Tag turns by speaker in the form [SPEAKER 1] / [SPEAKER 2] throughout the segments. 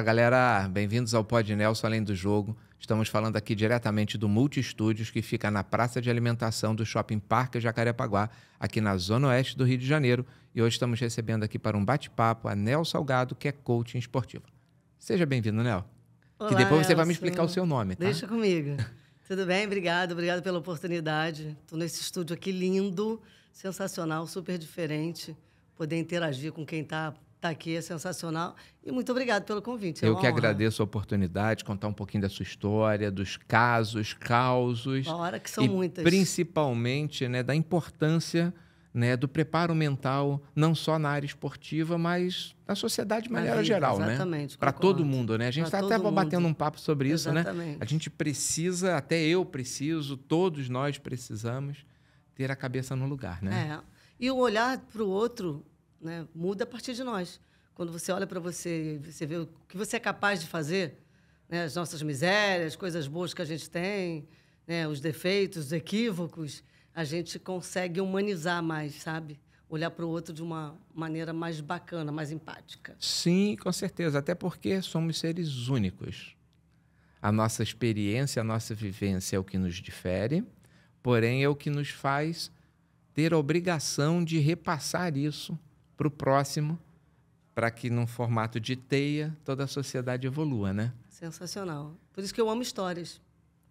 [SPEAKER 1] Fala galera, bem-vindos ao Pod Nelson Além do Jogo. Estamos falando aqui diretamente do Multi Estúdios, que fica na Praça de Alimentação do Shopping Parque Jacarepaguá, aqui na Zona Oeste do Rio de Janeiro. E hoje estamos recebendo aqui para um bate-papo a Nel Salgado, que é coaching esportivo. Seja bem-vindo, Nel. Olá, que depois Nelson. você vai me explicar o seu nome, tá? Deixa
[SPEAKER 2] comigo. Tudo bem? Obrigada, obrigada pela oportunidade. Estou nesse estúdio aqui lindo, sensacional, super diferente. Poder interagir com quem está estar tá aqui, é sensacional. E muito obrigado pelo convite. É eu que honra. agradeço
[SPEAKER 1] a oportunidade, contar um pouquinho da sua história, dos casos, causos. Uma hora que são e muitas. Principalmente né, da importância né, do preparo mental, não só na área esportiva, mas na sociedade de maneira geral. Né? Exatamente. Né? Para todo mundo, né? A gente está até mundo. batendo um papo sobre exatamente. isso, né? A gente precisa, até eu preciso, todos nós precisamos ter a cabeça no lugar, né?
[SPEAKER 2] É. E o olhar para o outro né? Muda a partir de nós. Quando você olha para você, você vê o que você é capaz de fazer, né? As nossas misérias, coisas boas que a gente tem, né? Os defeitos, os equívocos, a gente consegue humanizar mais, sabe? Olhar para o outro de uma maneira mais bacana, mais empática.
[SPEAKER 1] Sim, com certeza. Até porque somos seres únicos. A nossa experiência, a nossa vivência é o que nos difere, porém é o que nos faz ter a obrigação de repassar isso para o próximo, para que num formato de teia toda a sociedade evolua, né?
[SPEAKER 2] Sensacional. Por isso que eu amo histórias.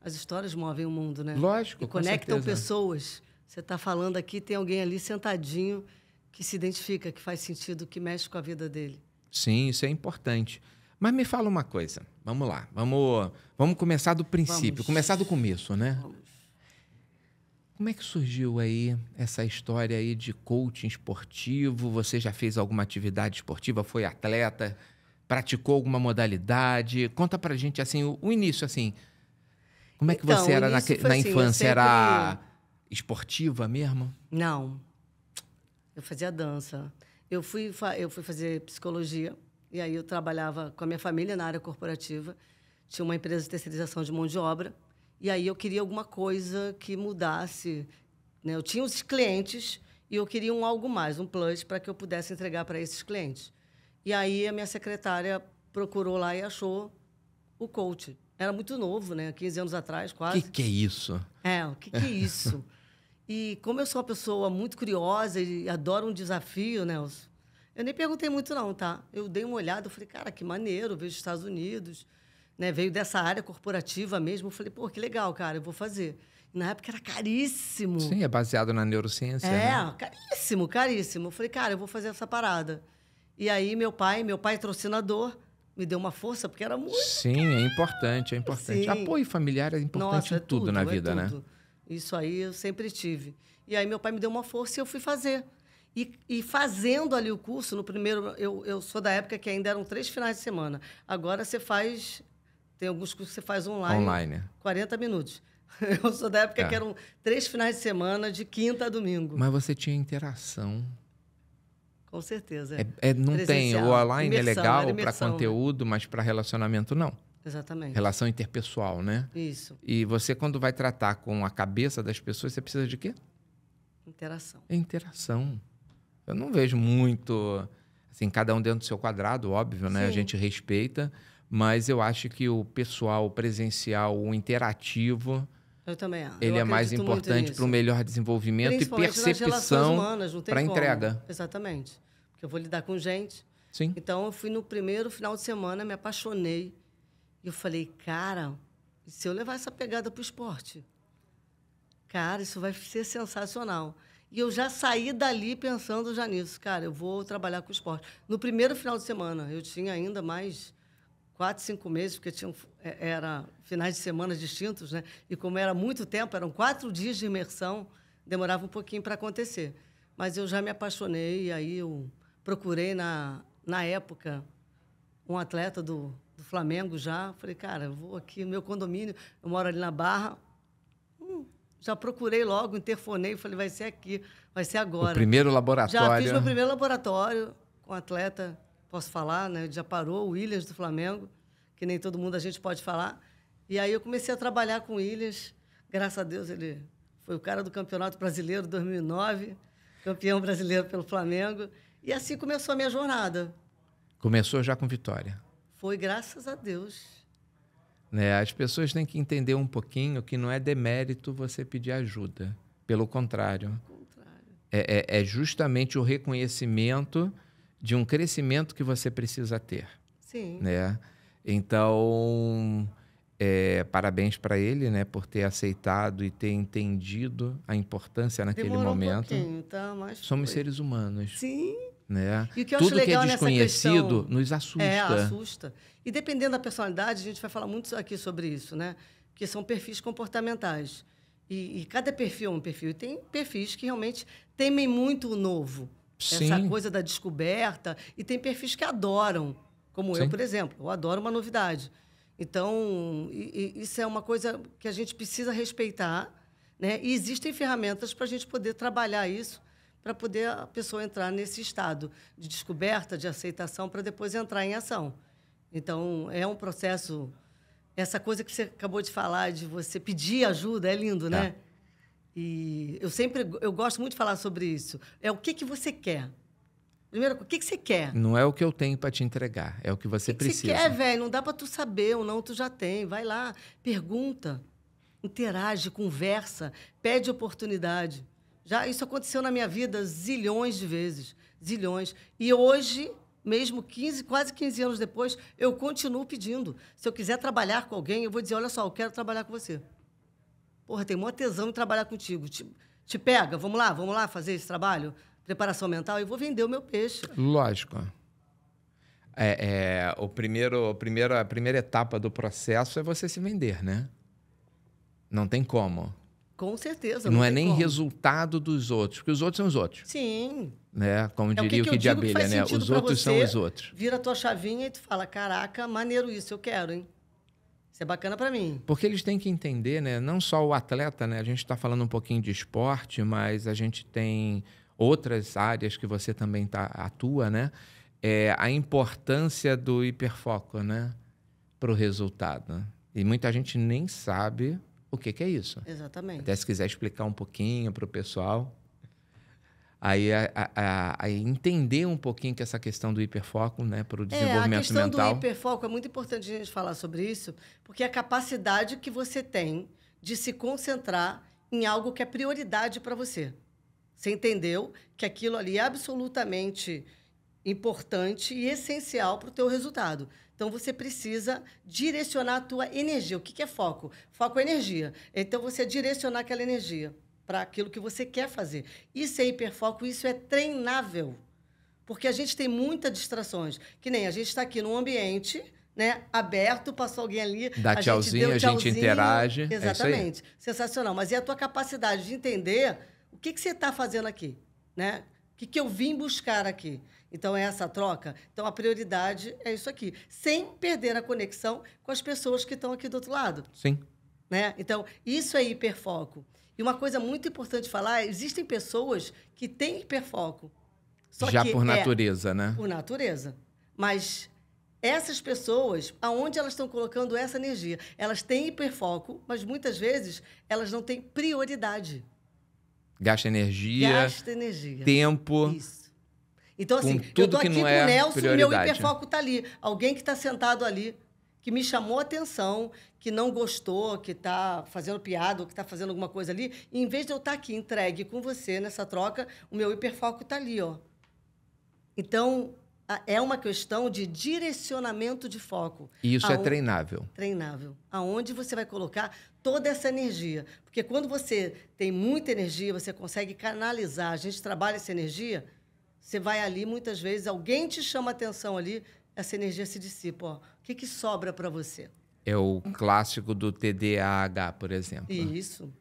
[SPEAKER 2] As histórias movem o mundo, né? Lógico. E conectam pessoas. Você está falando aqui, tem alguém ali sentadinho que se identifica, que faz sentido, que mexe com a vida dele.
[SPEAKER 1] Sim, isso é importante. Mas me fala uma coisa. Vamos lá. Vamos, vamos começar do princípio, vamos. começar do começo, né? Vamos. Como é que surgiu aí essa história aí de coaching esportivo? Você já fez alguma atividade esportiva? Foi atleta? Praticou alguma modalidade? Conta pra gente assim o, o início assim. Como é que então, você era na, na assim, infância? Sempre... Era esportiva mesmo?
[SPEAKER 2] Não. Eu fazia dança. Eu fui, eu fui fazer psicologia. E aí eu trabalhava com a minha família na área corporativa. Tinha uma empresa de terceirização de mão de obra. E aí eu queria alguma coisa que mudasse. Né? Eu tinha os clientes e eu queria um algo mais, um plus, para que eu pudesse entregar para esses clientes. E aí a minha secretária procurou lá e achou o coach. Era muito novo, né? 15 anos atrás, quase. O que,
[SPEAKER 1] que é isso? É, o que, que é isso?
[SPEAKER 2] e como eu sou uma pessoa muito curiosa e adoro um desafio, Nelson, né, eu nem perguntei muito, não, tá? Eu dei uma olhada, eu falei, cara, que maneiro, vejo os Estados Unidos né? Veio dessa área corporativa mesmo. Eu falei, pô, que legal, cara, eu vou fazer. Na época era caríssimo. Sim,
[SPEAKER 1] é baseado na neurociência. É, né?
[SPEAKER 2] caríssimo, caríssimo. Eu falei, cara, eu vou fazer essa parada. E aí, meu pai, meu pai patrocinador, me deu uma força, porque era muito.
[SPEAKER 1] Sim, é caro. é importante, é importante. Sim. Apoio familiar é importante Nossa, em tudo, é tudo na é vida, né? tudo. né?
[SPEAKER 2] Isso aí eu sempre tive. E aí, meu pai me deu uma força e eu fui fazer. E, e, fazendo ali o curso, no primeiro, eu, eu sou da época que ainda eram três finais de semana. Agora você faz tem alguns cursos que você faz online. Online. 40 minutos. Eu sou da época é. que eram três finais de semana, de quinta a domingo. Mas
[SPEAKER 1] você tinha interação.
[SPEAKER 2] Com certeza. É, é, é não Presencial. tem. O online é imersão, é legal para né?
[SPEAKER 1] conteúdo, mas para relacionamento não. Exatamente. Relação interpessoal, né? Isso. E você, quando vai tratar com a cabeça das pessoas, você precisa de quê? Interação. É interação. Eu não vejo muito. Assim, cada um dentro do seu quadrado, óbvio, né? Sim. A gente respeita mas eu acho que o pessoal presencial, o interativo, eu também acho. Ele eu é mais importante para o melhor desenvolvimento e percepção para entrega.
[SPEAKER 2] Exatamente. Porque eu vou lidar com gente. Sim. Então, eu fui no primeiro final de semana, me apaixonei. E eu falei, cara, se eu levar essa pegada para o esporte? Cara, isso vai ser sensacional. E eu já saí dali pensando já nisso. Cara, eu vou trabalhar com esporte. No primeiro final de semana, eu tinha ainda mais quatro, cinco meses, porque tinham é, era finais de semana distintos, né? E como era muito tempo, eram quatro dias de imersão, demorava um pouquinho para acontecer. Mas eu já me apaixonei e aí eu procurei na na época um atleta do, do Flamengo já, falei, cara, eu vou aqui no meu condomínio, eu moro ali na Barra. Hum, já procurei logo, interfonei, falei, vai ser aqui, vai ser agora. O primeiro laboratório. Já fiz meu primeiro laboratório com um atleta posso falar, né? Já parou o Williams do Flamengo, que nem todo mundo a gente pode falar. E aí eu comecei a trabalhar com o Williams. Graças a Deus ele foi o cara do Campeonato Brasileiro 2009, campeão brasileiro pelo Flamengo. E assim começou a minha jornada.
[SPEAKER 1] Começou já com vitória.
[SPEAKER 2] Foi graças a Deus.
[SPEAKER 1] Né? As pessoas têm que entender um pouquinho que não é demérito você pedir ajuda. Pelo contrário. Pelo contrário. É, é, é justamente o reconhecimento de um crescimento que você precisa ter. Sim. Né? Então, é, parabéns para ele, né, por ter aceitado e ter entendido a importância naquele Demorou momento. Um tá? Mas Somos foi. seres humanos. Sim. Né? E o que eu Tudo acho legal que é desconhecido questão, nos assusta. É, assusta.
[SPEAKER 2] E dependendo da personalidade, a gente vai falar muito aqui sobre isso, né? Porque são perfis comportamentais. E, e cada perfil é um perfil. E tem perfis que realmente temem muito o novo. Sim. essa coisa da descoberta. E tem perfis que adoram, como Sim. eu, por exemplo. Eu adoro uma novidade. Então, isso é uma coisa que a gente precisa respeitar. Né? E existem ferramentas para a gente poder trabalhar isso, para poder a pessoa entrar nesse estado de descoberta, de aceitação, para depois entrar em ação. Então, é um processo. Essa coisa que você acabou de falar, de você pedir ajuda, é lindo, é. né? É. E eu sempre eu gosto muito de falar sobre isso. É o que, que você quer. Primeiro, o que, que você quer?
[SPEAKER 1] Não é o que eu tenho para te entregar, é o que você o que precisa. Que você quer,
[SPEAKER 2] velho? Não dá para tu saber ou não, tu já tem. Vai lá, pergunta, interage, conversa, pede oportunidade. Já isso aconteceu na minha vida zilhões de vezes, zilhões. E hoje, mesmo 15, quase 15 anos depois, eu continuo pedindo. Se eu quiser trabalhar com alguém, eu vou dizer, olha só, eu quero trabalhar com você porra, tem maior tesão em trabalhar contigo. Te, te pega, vamos lá, vamos lá fazer esse trabalho, preparação mental, e vou vender o meu peixe.
[SPEAKER 1] Lógico. É, é, o primeiro, o primeiro, a primeira etapa do processo é você se vender, né? Não tem como.
[SPEAKER 2] Com certeza. Não, não é nem como.
[SPEAKER 1] resultado dos outros, porque os outros são os outros.
[SPEAKER 2] Sim.
[SPEAKER 1] Né? Como é diria o que, o que de abelha, que né? Os outros são os outros.
[SPEAKER 2] Vira a tua chavinha e tu fala: caraca, maneiro isso, eu quero, hein? Isso é bacana para mim.
[SPEAKER 1] Porque eles têm que entender, né? Não só o atleta, né? A gente está falando um pouquinho de esporte, mas a gente tem outras áreas que você também tá, atua, né? É a importância do hiperfoco, né? Para o resultado. E muita gente nem sabe o que, que é isso.
[SPEAKER 2] Exatamente. Até se
[SPEAKER 1] quiser explicar um pouquinho para o pessoal aí a, a, a, entender um pouquinho que essa questão do hiperfoco, né, para o desenvolvimento é, a questão mental. do
[SPEAKER 2] hiperfoco é muito importante a gente falar sobre isso, porque é a capacidade que você tem de se concentrar em algo que é prioridade para você. Você entendeu que aquilo ali é absolutamente importante e essencial para o teu resultado. Então você precisa direcionar a tua energia. O que, que é foco? Foco é energia. Então você direcionar aquela energia para aquilo que você quer fazer. Isso é hiperfoco, isso é treinável. Porque a gente tem muitas distrações. Que nem a gente está aqui num ambiente né, aberto, passou alguém ali. Dá a tchauzinho, gente tchauzinho, a gente interage. É Exatamente. É Sensacional. Mas é a tua capacidade de entender o que, que você está fazendo aqui? Né? O que, que eu vim buscar aqui? Então, é essa troca. Então, a prioridade é isso aqui. Sem perder a conexão com as pessoas que estão aqui do outro lado. Sim. Né? Então, isso é hiperfoco. E uma coisa muito importante falar, existem pessoas que têm hiperfoco. Já por é natureza, é, né? Por natureza. Mas essas pessoas, aonde elas estão colocando essa energia? Elas têm hiperfoco, mas muitas vezes elas não têm prioridade.
[SPEAKER 1] Gasta energia, Gasta energia. tempo. Isso. Então, assim, eu tô aqui com é o é Nelson, e meu hiperfoco
[SPEAKER 2] está ali. Alguém que está sentado ali que me chamou a atenção, que não gostou, que está fazendo piada, ou que está fazendo alguma coisa ali, e em vez de eu estar tá aqui entregue com você nessa troca, o meu hiperfoco está ali, ó. Então, é uma questão de direcionamento de foco. E isso aonde... é treinável. Treinável. Aonde você vai colocar toda essa energia. Porque quando você tem muita energia, você consegue canalizar, a gente trabalha essa energia, você vai ali, muitas vezes, alguém te chama atenção ali, essa energia se dissipa, ó que, que sobra para você?
[SPEAKER 1] É o clássico do TDAH, por exemplo.
[SPEAKER 2] Isso.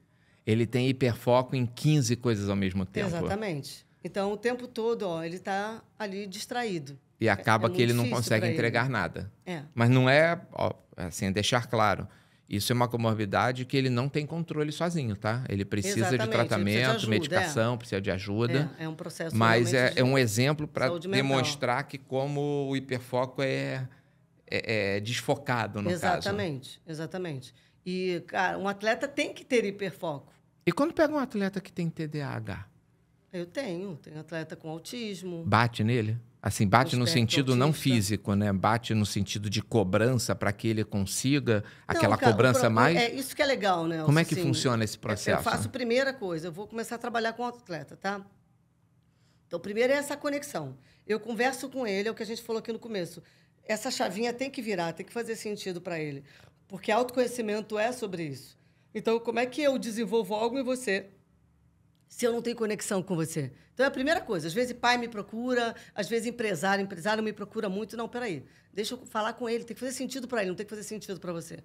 [SPEAKER 1] Ele tem hiperfoco em 15 coisas ao mesmo tempo. Exatamente.
[SPEAKER 2] Então, o tempo todo, ó, ele está ali distraído. E é, acaba é, é que ele não consegue entregar ele. nada.
[SPEAKER 1] É. Mas não é, ó, assim, é deixar claro. Isso é uma comorbidade que ele não tem controle sozinho, tá? Ele precisa Exatamente. de tratamento, precisa de ajuda, medicação, é. precisa de ajuda. É, é um processo. Mas é, é um exemplo para demonstrar que como o hiperfoco é é, é, desfocado, no exatamente,
[SPEAKER 2] caso. Exatamente, exatamente. E, cara, um atleta tem que ter hiperfoco.
[SPEAKER 1] E quando pega um atleta que tem TDAH?
[SPEAKER 2] Eu tenho. Tenho atleta com autismo. Bate
[SPEAKER 1] nele? Assim, bate no sentido autista. não físico, né? Bate no sentido de cobrança para que ele consiga não, aquela cara, cobrança pro... mais. É,
[SPEAKER 2] é isso que é legal, né? Como é que assim, funciona esse é, processo? Eu faço a primeira coisa, eu vou começar a trabalhar com o atleta, tá? Então, primeiro é essa conexão. Eu converso com ele, é o que a gente falou aqui no começo essa chavinha tem que virar, tem que fazer sentido para ele. Porque autoconhecimento é sobre isso. Então, como é que eu desenvolvo algo em você se eu não tenho conexão com você? Então, é a primeira coisa. Às vezes, pai me procura, às vezes, empresário, empresário me procura muito. Não, peraí, deixa eu falar com ele. Tem que fazer sentido para ele, não tem que fazer sentido para você.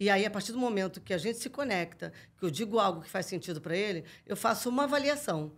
[SPEAKER 2] E aí, a partir do momento que a gente se conecta, que eu digo algo que faz sentido para ele, eu faço uma avaliação,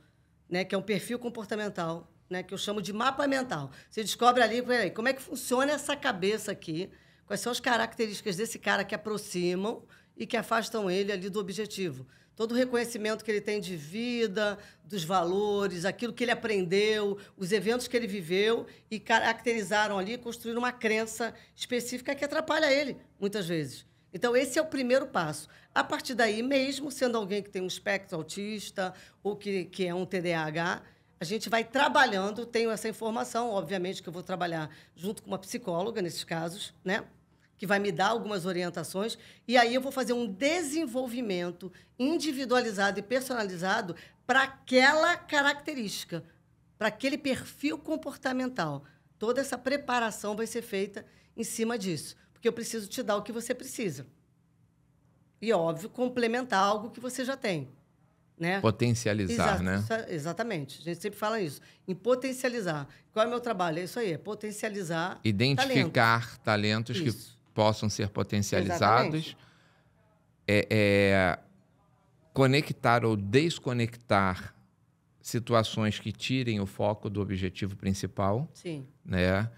[SPEAKER 2] né, que é um perfil comportamental né, que eu chamo de mapa mental. Você descobre ali, peraí, como é que funciona essa cabeça aqui, quais são as características desse cara que aproximam e que afastam ele ali do objetivo. Todo o reconhecimento que ele tem de vida, dos valores, aquilo que ele aprendeu, os eventos que ele viveu e caracterizaram ali, construíram uma crença específica que atrapalha ele, muitas vezes. Então, esse é o primeiro passo. A partir daí, mesmo sendo alguém que tem um espectro autista ou que, que é um TDAH, a gente vai trabalhando, tenho essa informação, obviamente que eu vou trabalhar junto com uma psicóloga nesses casos, né? Que vai me dar algumas orientações e aí eu vou fazer um desenvolvimento individualizado e personalizado para aquela característica, para aquele perfil comportamental. Toda essa preparação vai ser feita em cima disso, porque eu preciso te dar o que você precisa. E óbvio, complementar algo que você já tem. Né?
[SPEAKER 1] Potencializar, Exato, né?
[SPEAKER 2] É, exatamente. A gente sempre fala isso. Em potencializar. Qual é o meu trabalho? É isso aí, é potencializar. Identificar
[SPEAKER 1] talentos, que possam ser potencializados. É, é, conectar ou desconectar situações que tirem o foco do objetivo principal. Sim. Né?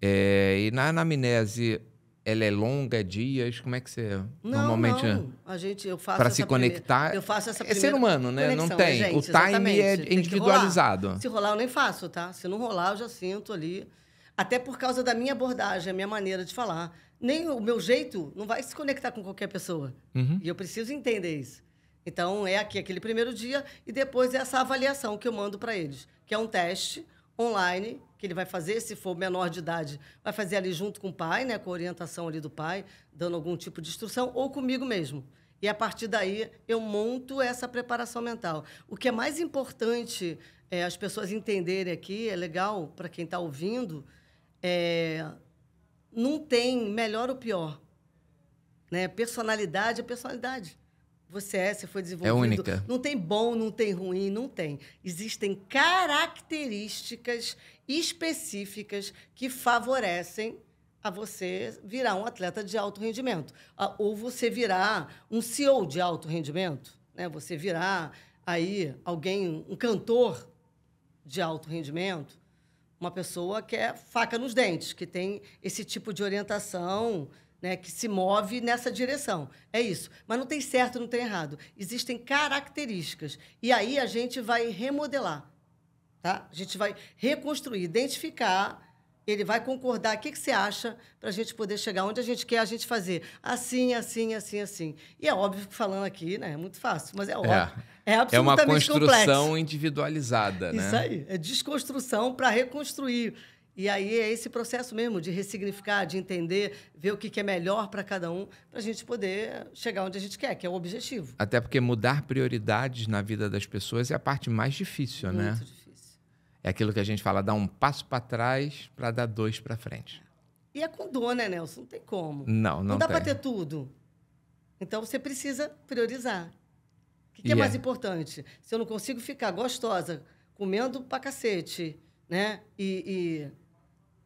[SPEAKER 1] É, e na anamnese ela é longa, é dias? Como é que você não, normalmente não.
[SPEAKER 2] a gente eu faço para se conectar? eu faço essa é ser humano, né? Conexão, não né, tem. Gente, o time é individualizado. Rolar. Se rolar eu nem faço, tá? Se não rolar eu já sinto ali, até por causa da minha abordagem, a minha maneira de falar. Nem o meu jeito não vai se conectar com qualquer pessoa. Uhum. E eu preciso entender isso. Então é aqui aquele primeiro dia e depois é essa avaliação que eu mando para eles, que é um teste online que ele vai fazer, se for menor de idade, vai fazer ali junto com o pai, né, com a orientação ali do pai, dando algum tipo de instrução, ou comigo mesmo. E a partir daí eu monto essa preparação mental. O que é mais importante é, as pessoas entenderem aqui, é legal para quem está ouvindo, é, não tem melhor ou pior. Né? Personalidade é personalidade. Você é, você foi é desenvolvido. É única. Não tem bom, não tem ruim, não tem. Existem características específicas que favorecem a você virar um atleta de alto rendimento. Ah, ou você virar um CEO de alto rendimento, né? Você virar aí alguém, um cantor de alto rendimento, uma pessoa que é faca nos dentes, que tem esse tipo de orientação né, que se move nessa direção. É isso. Mas não tem certo, não tem errado. Existem características. E aí a gente vai remodelar. Tá? A gente vai reconstruir, identificar. Ele vai concordar. O que, que você acha para a gente poder chegar onde a gente quer a gente fazer? Assim, assim, assim, assim. E é óbvio que falando aqui, né? É muito fácil, mas é, é. óbvio. É, é absolutamente complexo. É uma construção complexo.
[SPEAKER 1] individualizada, né? Isso aí.
[SPEAKER 2] É desconstrução para reconstruir. E aí é esse processo mesmo de ressignificar, de entender, ver o que é melhor para cada um, para a gente poder chegar onde a gente quer, que é o objetivo.
[SPEAKER 1] Até porque mudar prioridades na vida das pessoas é a parte mais difícil, Muito né? Muito difícil. É aquilo que a gente fala, dar um passo para trás para dar dois para frente.
[SPEAKER 2] E é com dor, né, Nelson? Não tem como. Não, não, não dá para ter tudo. Então você precisa priorizar. O que, que é mais é. importante? Se eu não consigo ficar gostosa, comendo para cacete, né? e, e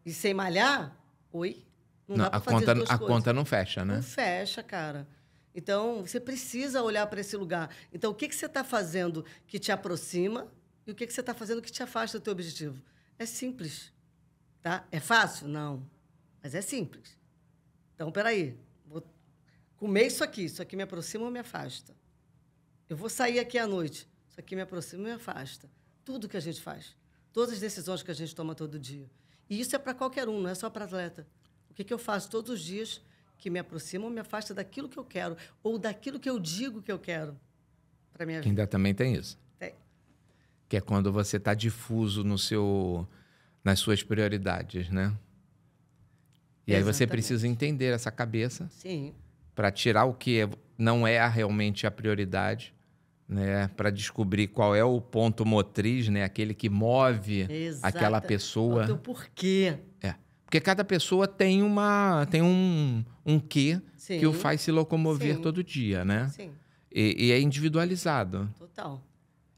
[SPEAKER 2] e sem malhar, oi? Não, não dá pra a fazer conta, duas a conta não fecha, né? Não fecha, cara. Então, você precisa olhar para esse lugar. Então, o que, que você está fazendo que te aproxima e o que, que você está fazendo que te afasta do teu objetivo? É simples. Tá? É fácil? Não. Mas é simples. Então, peraí. Vou comer isso aqui. Isso aqui me aproxima ou me afasta? Eu vou sair aqui à noite. Isso aqui me aproxima ou me afasta? Tudo que a gente faz. Todas as decisões que a gente toma todo dia. E isso é para qualquer um, não é só para atleta. O que, que eu faço todos os dias que me aproxima ou me afasta daquilo que eu quero ou daquilo que eu digo que eu quero para minha que vida. Ainda
[SPEAKER 1] também tem isso. Tem. Que é quando você está difuso no seu, nas suas prioridades, né?
[SPEAKER 2] E Exatamente. aí você precisa
[SPEAKER 1] entender essa cabeça para tirar o que é, não é realmente a prioridade né, para descobrir qual é o ponto motriz, né, aquele que move Exato. aquela pessoa. Então,
[SPEAKER 2] por quê?
[SPEAKER 1] É. Porque cada pessoa tem uma tem um, um quê Sim. que o faz se locomover Sim. todo dia, né? Sim. E, e, é individualizado. Total.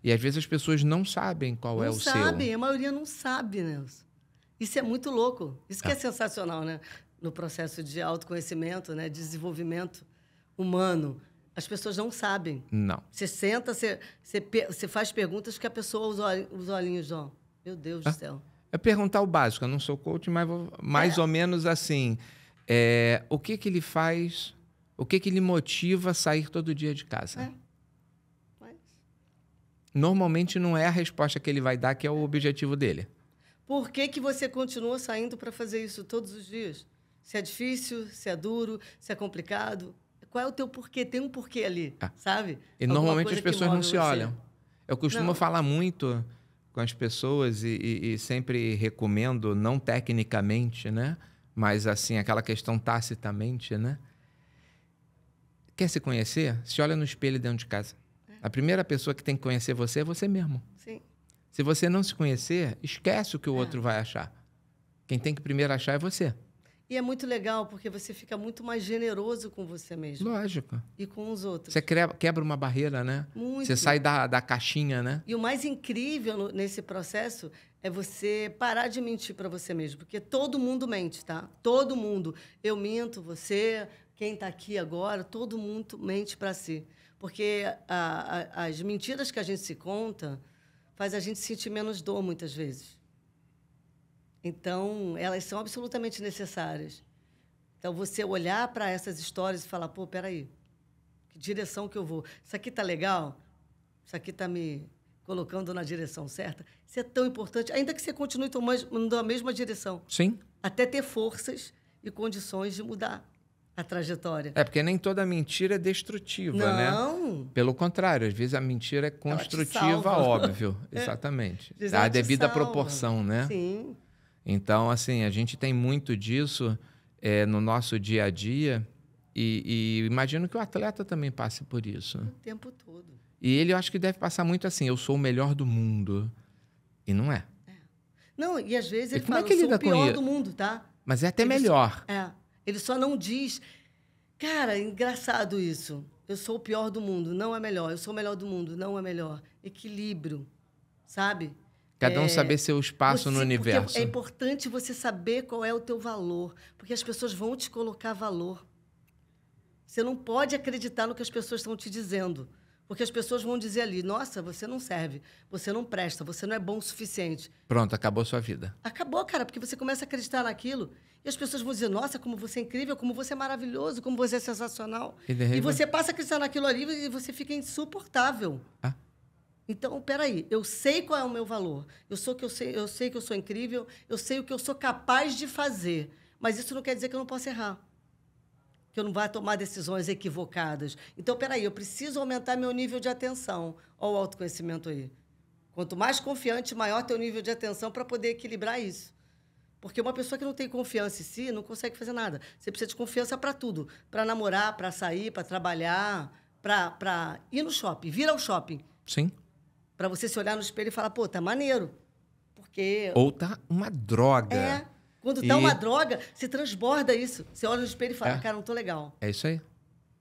[SPEAKER 1] E às vezes as pessoas não sabem qual não é o sabe, seu. Não sabem,
[SPEAKER 2] a maioria não sabe, né Isso é muito louco. Isso que é. é sensacional, né? No processo de autoconhecimento, né? desenvolvimento humano as pessoas não sabem. Não. Você senta, você, você, você faz perguntas que a pessoa, os, os olhinhos, ó. Meu Deus ah, do céu.
[SPEAKER 1] É perguntar o básico. Eu não sou coach, mas vou, mais é. ou menos assim. É, o que que ele faz? O que que ele motiva a sair todo dia de casa? É. Mas... É Normalmente não é a resposta que ele vai dar que é o objetivo dele.
[SPEAKER 2] Por que, que você continua saindo para fazer isso todos os dias? Se é difícil, se é duro, se é complicado, qual é o teu porquê? Tem um porquê ali, tá. sabe? E Alguma normalmente as pessoas não se você. olham.
[SPEAKER 1] Eu costumo não. falar muito com as pessoas e, e, e, sempre recomendo, não tecnicamente, né? Mas assim, aquela questão tacitamente, né? Quer se conhecer? Se olha no espelho dentro de casa. É. A primeira pessoa que tem que conhecer você é você mesmo. Sim. Se você não se conhecer, esquece o que o é. outro vai achar. Quem tem que primeiro achar é você.
[SPEAKER 2] E é muito legal, porque você fica muito mais generoso com você mesmo. Lógico. E com os outros. Você
[SPEAKER 1] quebra uma barreira, né? Muito. Você sai da, da caixinha, né?
[SPEAKER 2] E o mais incrível nesse processo é você parar de mentir para você mesmo. Porque todo mundo mente, tá? Todo mundo. Eu minto, você, quem está aqui agora, todo mundo mente para si. Porque a, a, as mentiras que a gente se conta faz a gente sentir menos dor muitas vezes. Então, elas são absolutamente necessárias. Então, você olhar para essas histórias e falar, pô, peraí, que direção que eu vou? Isso aqui tá legal? Isso aqui tá me colocando na direção certa? Isso é tão importante, ainda que você continue tomando a mesma direção. Sim. Até ter forças e condições de mudar
[SPEAKER 1] a trajetória. É, porque nem toda mentira é destrutiva, Não. né? Não. Pelo contrário, às vezes a mentira é construtiva, óbvio. É. Exatamente. É. A devida proporção, né? Sim. Então, assim, a gente tem muito disso é, no nosso dia a dia e, e, imagino que o atleta também passe por isso. O
[SPEAKER 2] tempo todo.
[SPEAKER 1] E ele, eu acho que deve passar muito assim, eu sou o melhor do mundo. E não é. é.
[SPEAKER 2] Não, e às vezes ele e é fala, é que ele sou o pior ele? do mundo, tá?
[SPEAKER 1] Mas é até ele melhor.
[SPEAKER 2] Só, é, ele só não diz... Cara, engraçado isso. Eu sou o pior do mundo, não é melhor. Eu sou o melhor do mundo, não é melhor. Equilíbrio, sabe? Cada um é, saber seu espaço você, no universo. É importante você saber qual é o teu valor, porque as pessoas vão te colocar valor. Você não pode acreditar no que as pessoas estão te dizendo, porque as pessoas vão dizer ali: "Nossa, você não serve, você não presta, você não é bom o suficiente".
[SPEAKER 1] Pronto, acabou a sua vida.
[SPEAKER 2] Acabou, cara, porque você começa a acreditar naquilo e as pessoas vão dizer: "Nossa, como você é incrível, como você é maravilhoso, como você é sensacional". E, e você passa a acreditar naquilo ali e você fica insuportável. Ah. Então, peraí, eu sei qual é o meu valor. Eu sou que eu sei, eu sei que eu sou incrível, eu sei o que eu sou capaz de fazer. Mas isso não quer dizer que eu não possa errar. Que eu não vá tomar decisões equivocadas. Então, peraí, eu preciso aumentar meu nível de atenção. Olha o autoconhecimento aí. Quanto mais confiante, maior teu nível de atenção para poder equilibrar isso. Porque uma pessoa que não tem confiança em si não consegue fazer nada. Você precisa de confiança para tudo: para namorar, para sair, para trabalhar, para ir no shopping, vir ao shopping. Sim para você se olhar no espelho e falar, pô, tá maneiro. Porque. Ou tá
[SPEAKER 1] uma droga. É. Quando tá e... uma
[SPEAKER 2] droga, se transborda isso. Você olha no espelho e fala, é. cara, não tô legal. É isso aí.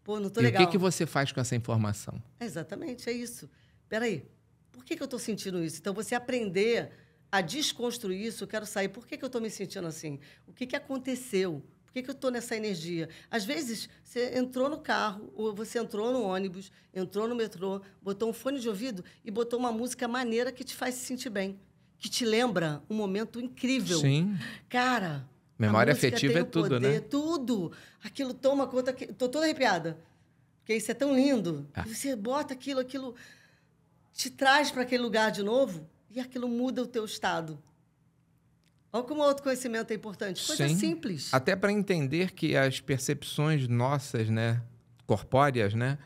[SPEAKER 2] Pô, não tô e legal. E o que, que
[SPEAKER 1] você faz com essa informação?
[SPEAKER 2] É exatamente, é isso. Peraí, por que, que eu tô sentindo isso? Então, você aprender a desconstruir isso, eu quero sair. Por que, que eu tô me sentindo assim? O que, que aconteceu? que, que eu estou nessa energia? Às vezes, você entrou no carro, ou você entrou no ônibus, entrou no metrô, botou um fone de ouvido e botou uma música maneira que te faz se sentir bem, que te lembra um momento incrível. Sim. Cara.
[SPEAKER 1] Memória afetiva é tudo, poder, né?
[SPEAKER 2] Tudo. Aquilo toma conta. Estou toda arrepiada. Porque isso é tão lindo. Ah. Você bota aquilo, aquilo te traz para aquele lugar de novo e aquilo muda o teu estado. Olha como outro conhecimento é importante. Coisa Sim. simples.
[SPEAKER 1] Até para entender que as percepções nossas, né, corpóreas, né,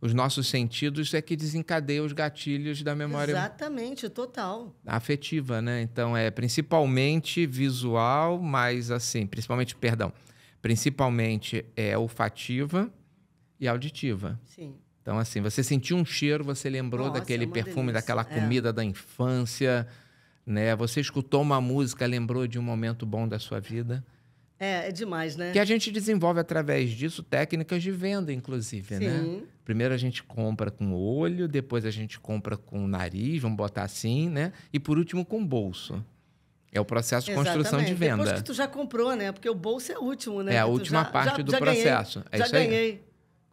[SPEAKER 1] os nossos sentidos é que desencadeia os gatilhos da memória.
[SPEAKER 2] Exatamente, total.
[SPEAKER 1] Afetiva, né? Então é principalmente visual, mas assim, principalmente, perdão, principalmente é olfativa e auditiva. Sim. Então assim, você sentiu um cheiro, você lembrou Nossa, daquele é perfume, delícia. daquela é. comida é. da infância né? Você escutou uma música, lembrou de um momento bom da sua vida.
[SPEAKER 2] É, é demais, né? Que a gente
[SPEAKER 1] desenvolve através disso técnicas de venda, inclusive, né? Sim. né? Primeiro a gente compra com o olho, depois a gente compra com o nariz, vamos botar assim, né? E por último com o bolso. É o processo de Exatamente. construção de venda. Depois que
[SPEAKER 2] tu já comprou, né? Porque o bolso é o último, né? É a última já, parte já, do já processo. Ganhei, é já isso ganhei. aí.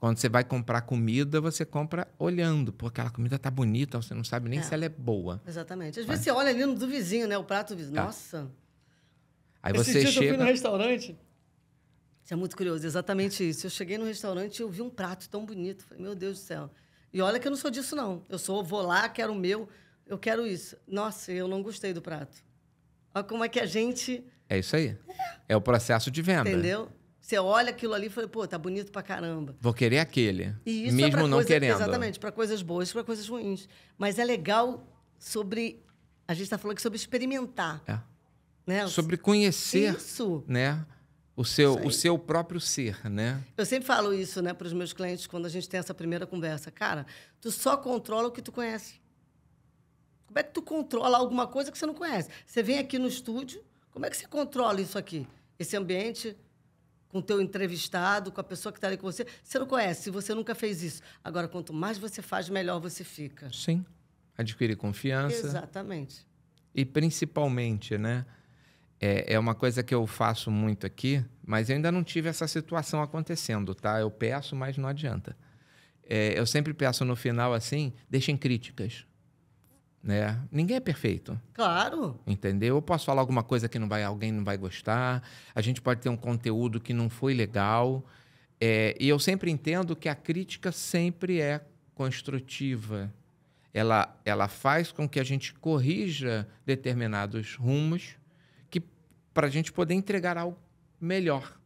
[SPEAKER 1] Quando você vai comprar comida, você compra olhando, porque aquela comida tá bonita, você não sabe nem é. se ela é boa.
[SPEAKER 2] Exatamente. Às Mas... vezes você olha ali no do vizinho, né? O prato do vizinho. Tá. Nossa!
[SPEAKER 1] Aí Esse você dia chega... eu fui no
[SPEAKER 2] restaurante. Isso é muito curioso, exatamente isso. Eu cheguei no restaurante e eu vi um prato tão bonito. Falei, meu Deus do céu. E olha que eu não sou disso, não. Eu sou, vou lá, quero o meu, eu quero isso. Nossa, eu não gostei do prato. Olha como é que a gente.
[SPEAKER 1] É isso aí. É, é o processo de venda. Entendeu?
[SPEAKER 2] Você olha aquilo ali e fala, pô, tá bonito pra caramba.
[SPEAKER 1] Vou querer aquele. E isso é mesmo é não coisa, querendo. Exatamente,
[SPEAKER 2] para coisas boas, para coisas ruins. Mas é legal sobre. A gente está falando aqui sobre experimentar. É.
[SPEAKER 1] Né? Sobre conhecer. Isso. Né? O seu, o seu próprio ser, né?
[SPEAKER 2] Eu sempre falo isso, né, para os meus clientes quando a gente tem essa primeira conversa. Cara, tu só controla o que tu conhece. Como é que tu controla alguma coisa que você não conhece? Você vem aqui no estúdio, como é que você controla isso aqui? Esse ambiente com o teu entrevistado, com a pessoa que está ali com você. Você não conhece, você nunca fez isso. Agora, quanto mais você faz, melhor você fica.
[SPEAKER 1] Sim. Adquirir confiança. Exatamente. E principalmente, né? É, é uma coisa que eu faço muito aqui, mas eu ainda não tive essa situação acontecendo, tá? Eu peço, mas não adianta. É, eu sempre peço no final assim: deixem críticas né? Ninguém é perfeito.
[SPEAKER 2] Claro.
[SPEAKER 1] Entendeu? Eu posso falar alguma coisa que não vai, alguém não vai gostar. A gente pode ter um conteúdo que não foi legal. É, e eu sempre entendo que a crítica sempre é construtiva. Ela, ela faz com que a gente corrija determinados rumos que para a gente poder entregar algo melhor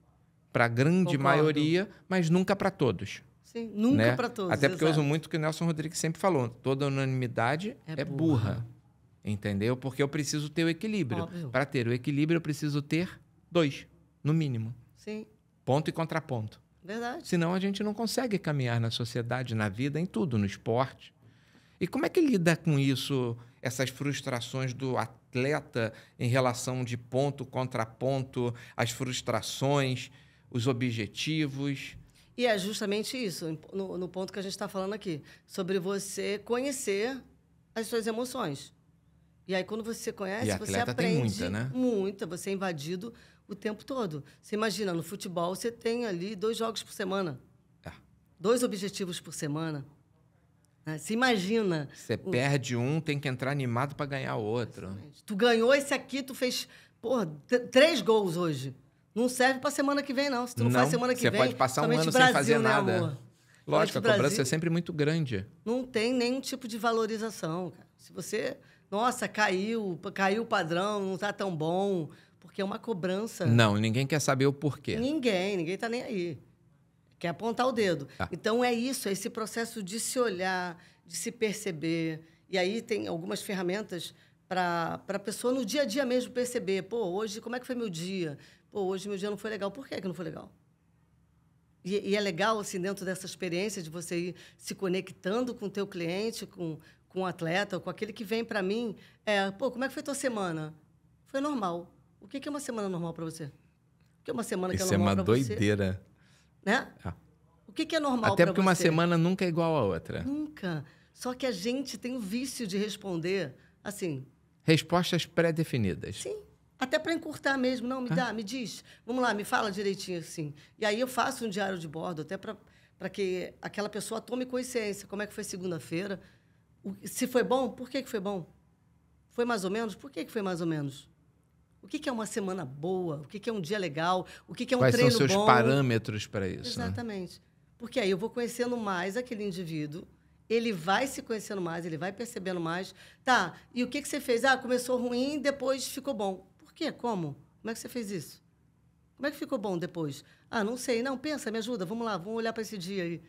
[SPEAKER 1] para a grande Concordo. maioria, mas nunca para todos.
[SPEAKER 2] Sim, nunca né? para todos. Até porque exato. eu uso muito
[SPEAKER 1] o que o Nelson Rodrigues sempre falou: toda unanimidade é, é burra. burra. Entendeu? Porque eu preciso ter o equilíbrio. Para ter o equilíbrio, eu preciso ter dois, no mínimo. Sim. Ponto e contraponto. Verdade. Senão a gente não consegue caminhar na sociedade, na vida, em tudo, no esporte. E como é que lida com isso, essas frustrações do atleta em relação de ponto, contraponto, as frustrações, os objetivos?
[SPEAKER 2] E é justamente isso, no, no ponto que a gente está falando aqui, sobre você conhecer as suas emoções. E aí, quando você conhece, e você aprende muita, né? muita, você é invadido o tempo todo. Você imagina, no futebol, você tem ali dois jogos por semana. É. Dois objetivos por semana. Né? Se imagina.
[SPEAKER 1] Você o... perde um, tem que entrar animado para ganhar outro. Exatamente.
[SPEAKER 2] Tu ganhou esse aqui, tu fez porra, três gols hoje. Não serve para semana que vem, não. Se tu não, não faz semana que você vem. Você pode passar um ano Brasil, sem fazer nada. Lógico, a cobrança Brasil, é
[SPEAKER 1] sempre muito grande.
[SPEAKER 2] Não tem nenhum tipo de valorização, cara. Se você. Nossa, caiu, caiu o padrão, não tá tão bom. Porque é uma cobrança. Não,
[SPEAKER 1] ninguém quer saber o porquê.
[SPEAKER 2] Ninguém, ninguém tá nem aí. Quer apontar o dedo. Tá. Então é isso, é esse processo de se olhar, de se perceber. E aí tem algumas ferramentas para a pessoa no dia a dia mesmo perceber. Pô, hoje como é que foi meu dia? pô, hoje meu dia não foi legal. Por que, que não foi legal? E, e é legal, assim, dentro dessa experiência de você ir se conectando com o teu cliente, com, com o um atleta, com aquele que vem para mim, é, pô, como é que foi tua semana? Foi normal. O que, é uma semana normal para você? O que é uma semana Isso que é normal para você? Isso é uma doideira.
[SPEAKER 1] Né? Ah. O que, que é normal para você? Até porque uma semana nunca é igual a outra.
[SPEAKER 2] Nunca. Só que a gente tem o vício de responder, assim...
[SPEAKER 1] Respostas pré-definidas. Sim.
[SPEAKER 2] Até para encurtar mesmo, não, me tá. dá, ah. me diz. Vamos lá, me fala direitinho assim. E aí eu faço um diário de bordo, até para que aquela pessoa tome consciência. Como é que foi segunda-feira? Se foi bom, por que, que foi bom? Foi mais ou menos? Por que, que foi mais ou menos? O que, que é uma semana boa? O que, que é um dia legal? O que, que é um Quais treino bom? Quais são seus bom? parâmetros para isso? Né? Exatamente. Né? Porque aí eu vou conhecendo mais aquele indivíduo, ele vai se conhecendo mais, ele vai percebendo mais. Tá, e o que, que você fez? Ah, começou ruim, depois ficou bom quê? Como? Como é que você fez isso? Como é que ficou bom depois? Ah, não sei. Não, pensa, me ajuda. Vamos lá, vamos olhar para esse dia aí.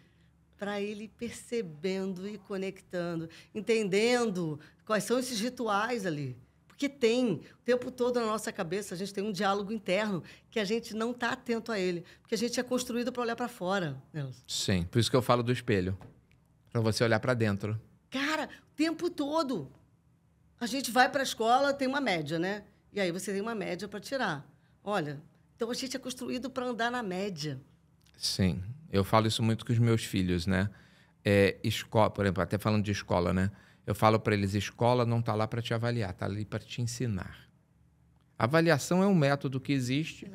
[SPEAKER 2] Para ele percebendo e conectando, entendendo quais são esses rituais ali. Porque tem, o tempo todo na nossa cabeça, a gente tem um diálogo interno que a gente não está atento a ele. Porque a gente é construído para olhar para fora.
[SPEAKER 1] Sim, por isso que eu falo do espelho. Para você olhar para dentro.
[SPEAKER 2] Cara, o tempo todo. A gente vai para a escola, tem uma média, né? E aí você tem uma média para tirar. Olha, então a gente é construído para andar na média.
[SPEAKER 1] Sim, eu falo isso muito com os meus filhos, né? É, escola, por exemplo, até falando de escola, né? Eu falo para eles, escola não está lá para te avaliar, está ali para te ensinar. Avaliação é um método que existe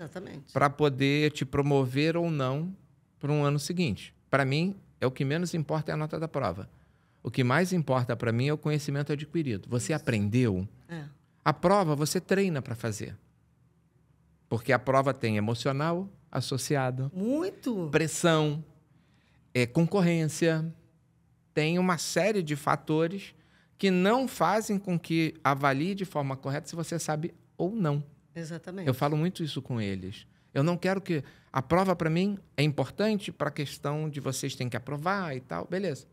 [SPEAKER 1] para poder te promover ou não para um ano seguinte. Para mim, é o que menos importa é a nota da prova. O que mais importa para mim é o conhecimento adquirido. Você Isso. aprendeu? É. A prova você treina para fazer. Porque a prova tem emocional associado.
[SPEAKER 2] Muito!
[SPEAKER 1] Pressão, é, concorrência. Tem uma série de fatores que não fazem com que avalie de forma correta se você sabe ou não.
[SPEAKER 2] Exatamente. Eu falo
[SPEAKER 1] muito isso com eles. Eu não quero que. A prova, para mim, é importante para a questão de vocês têm que aprovar e tal. Beleza.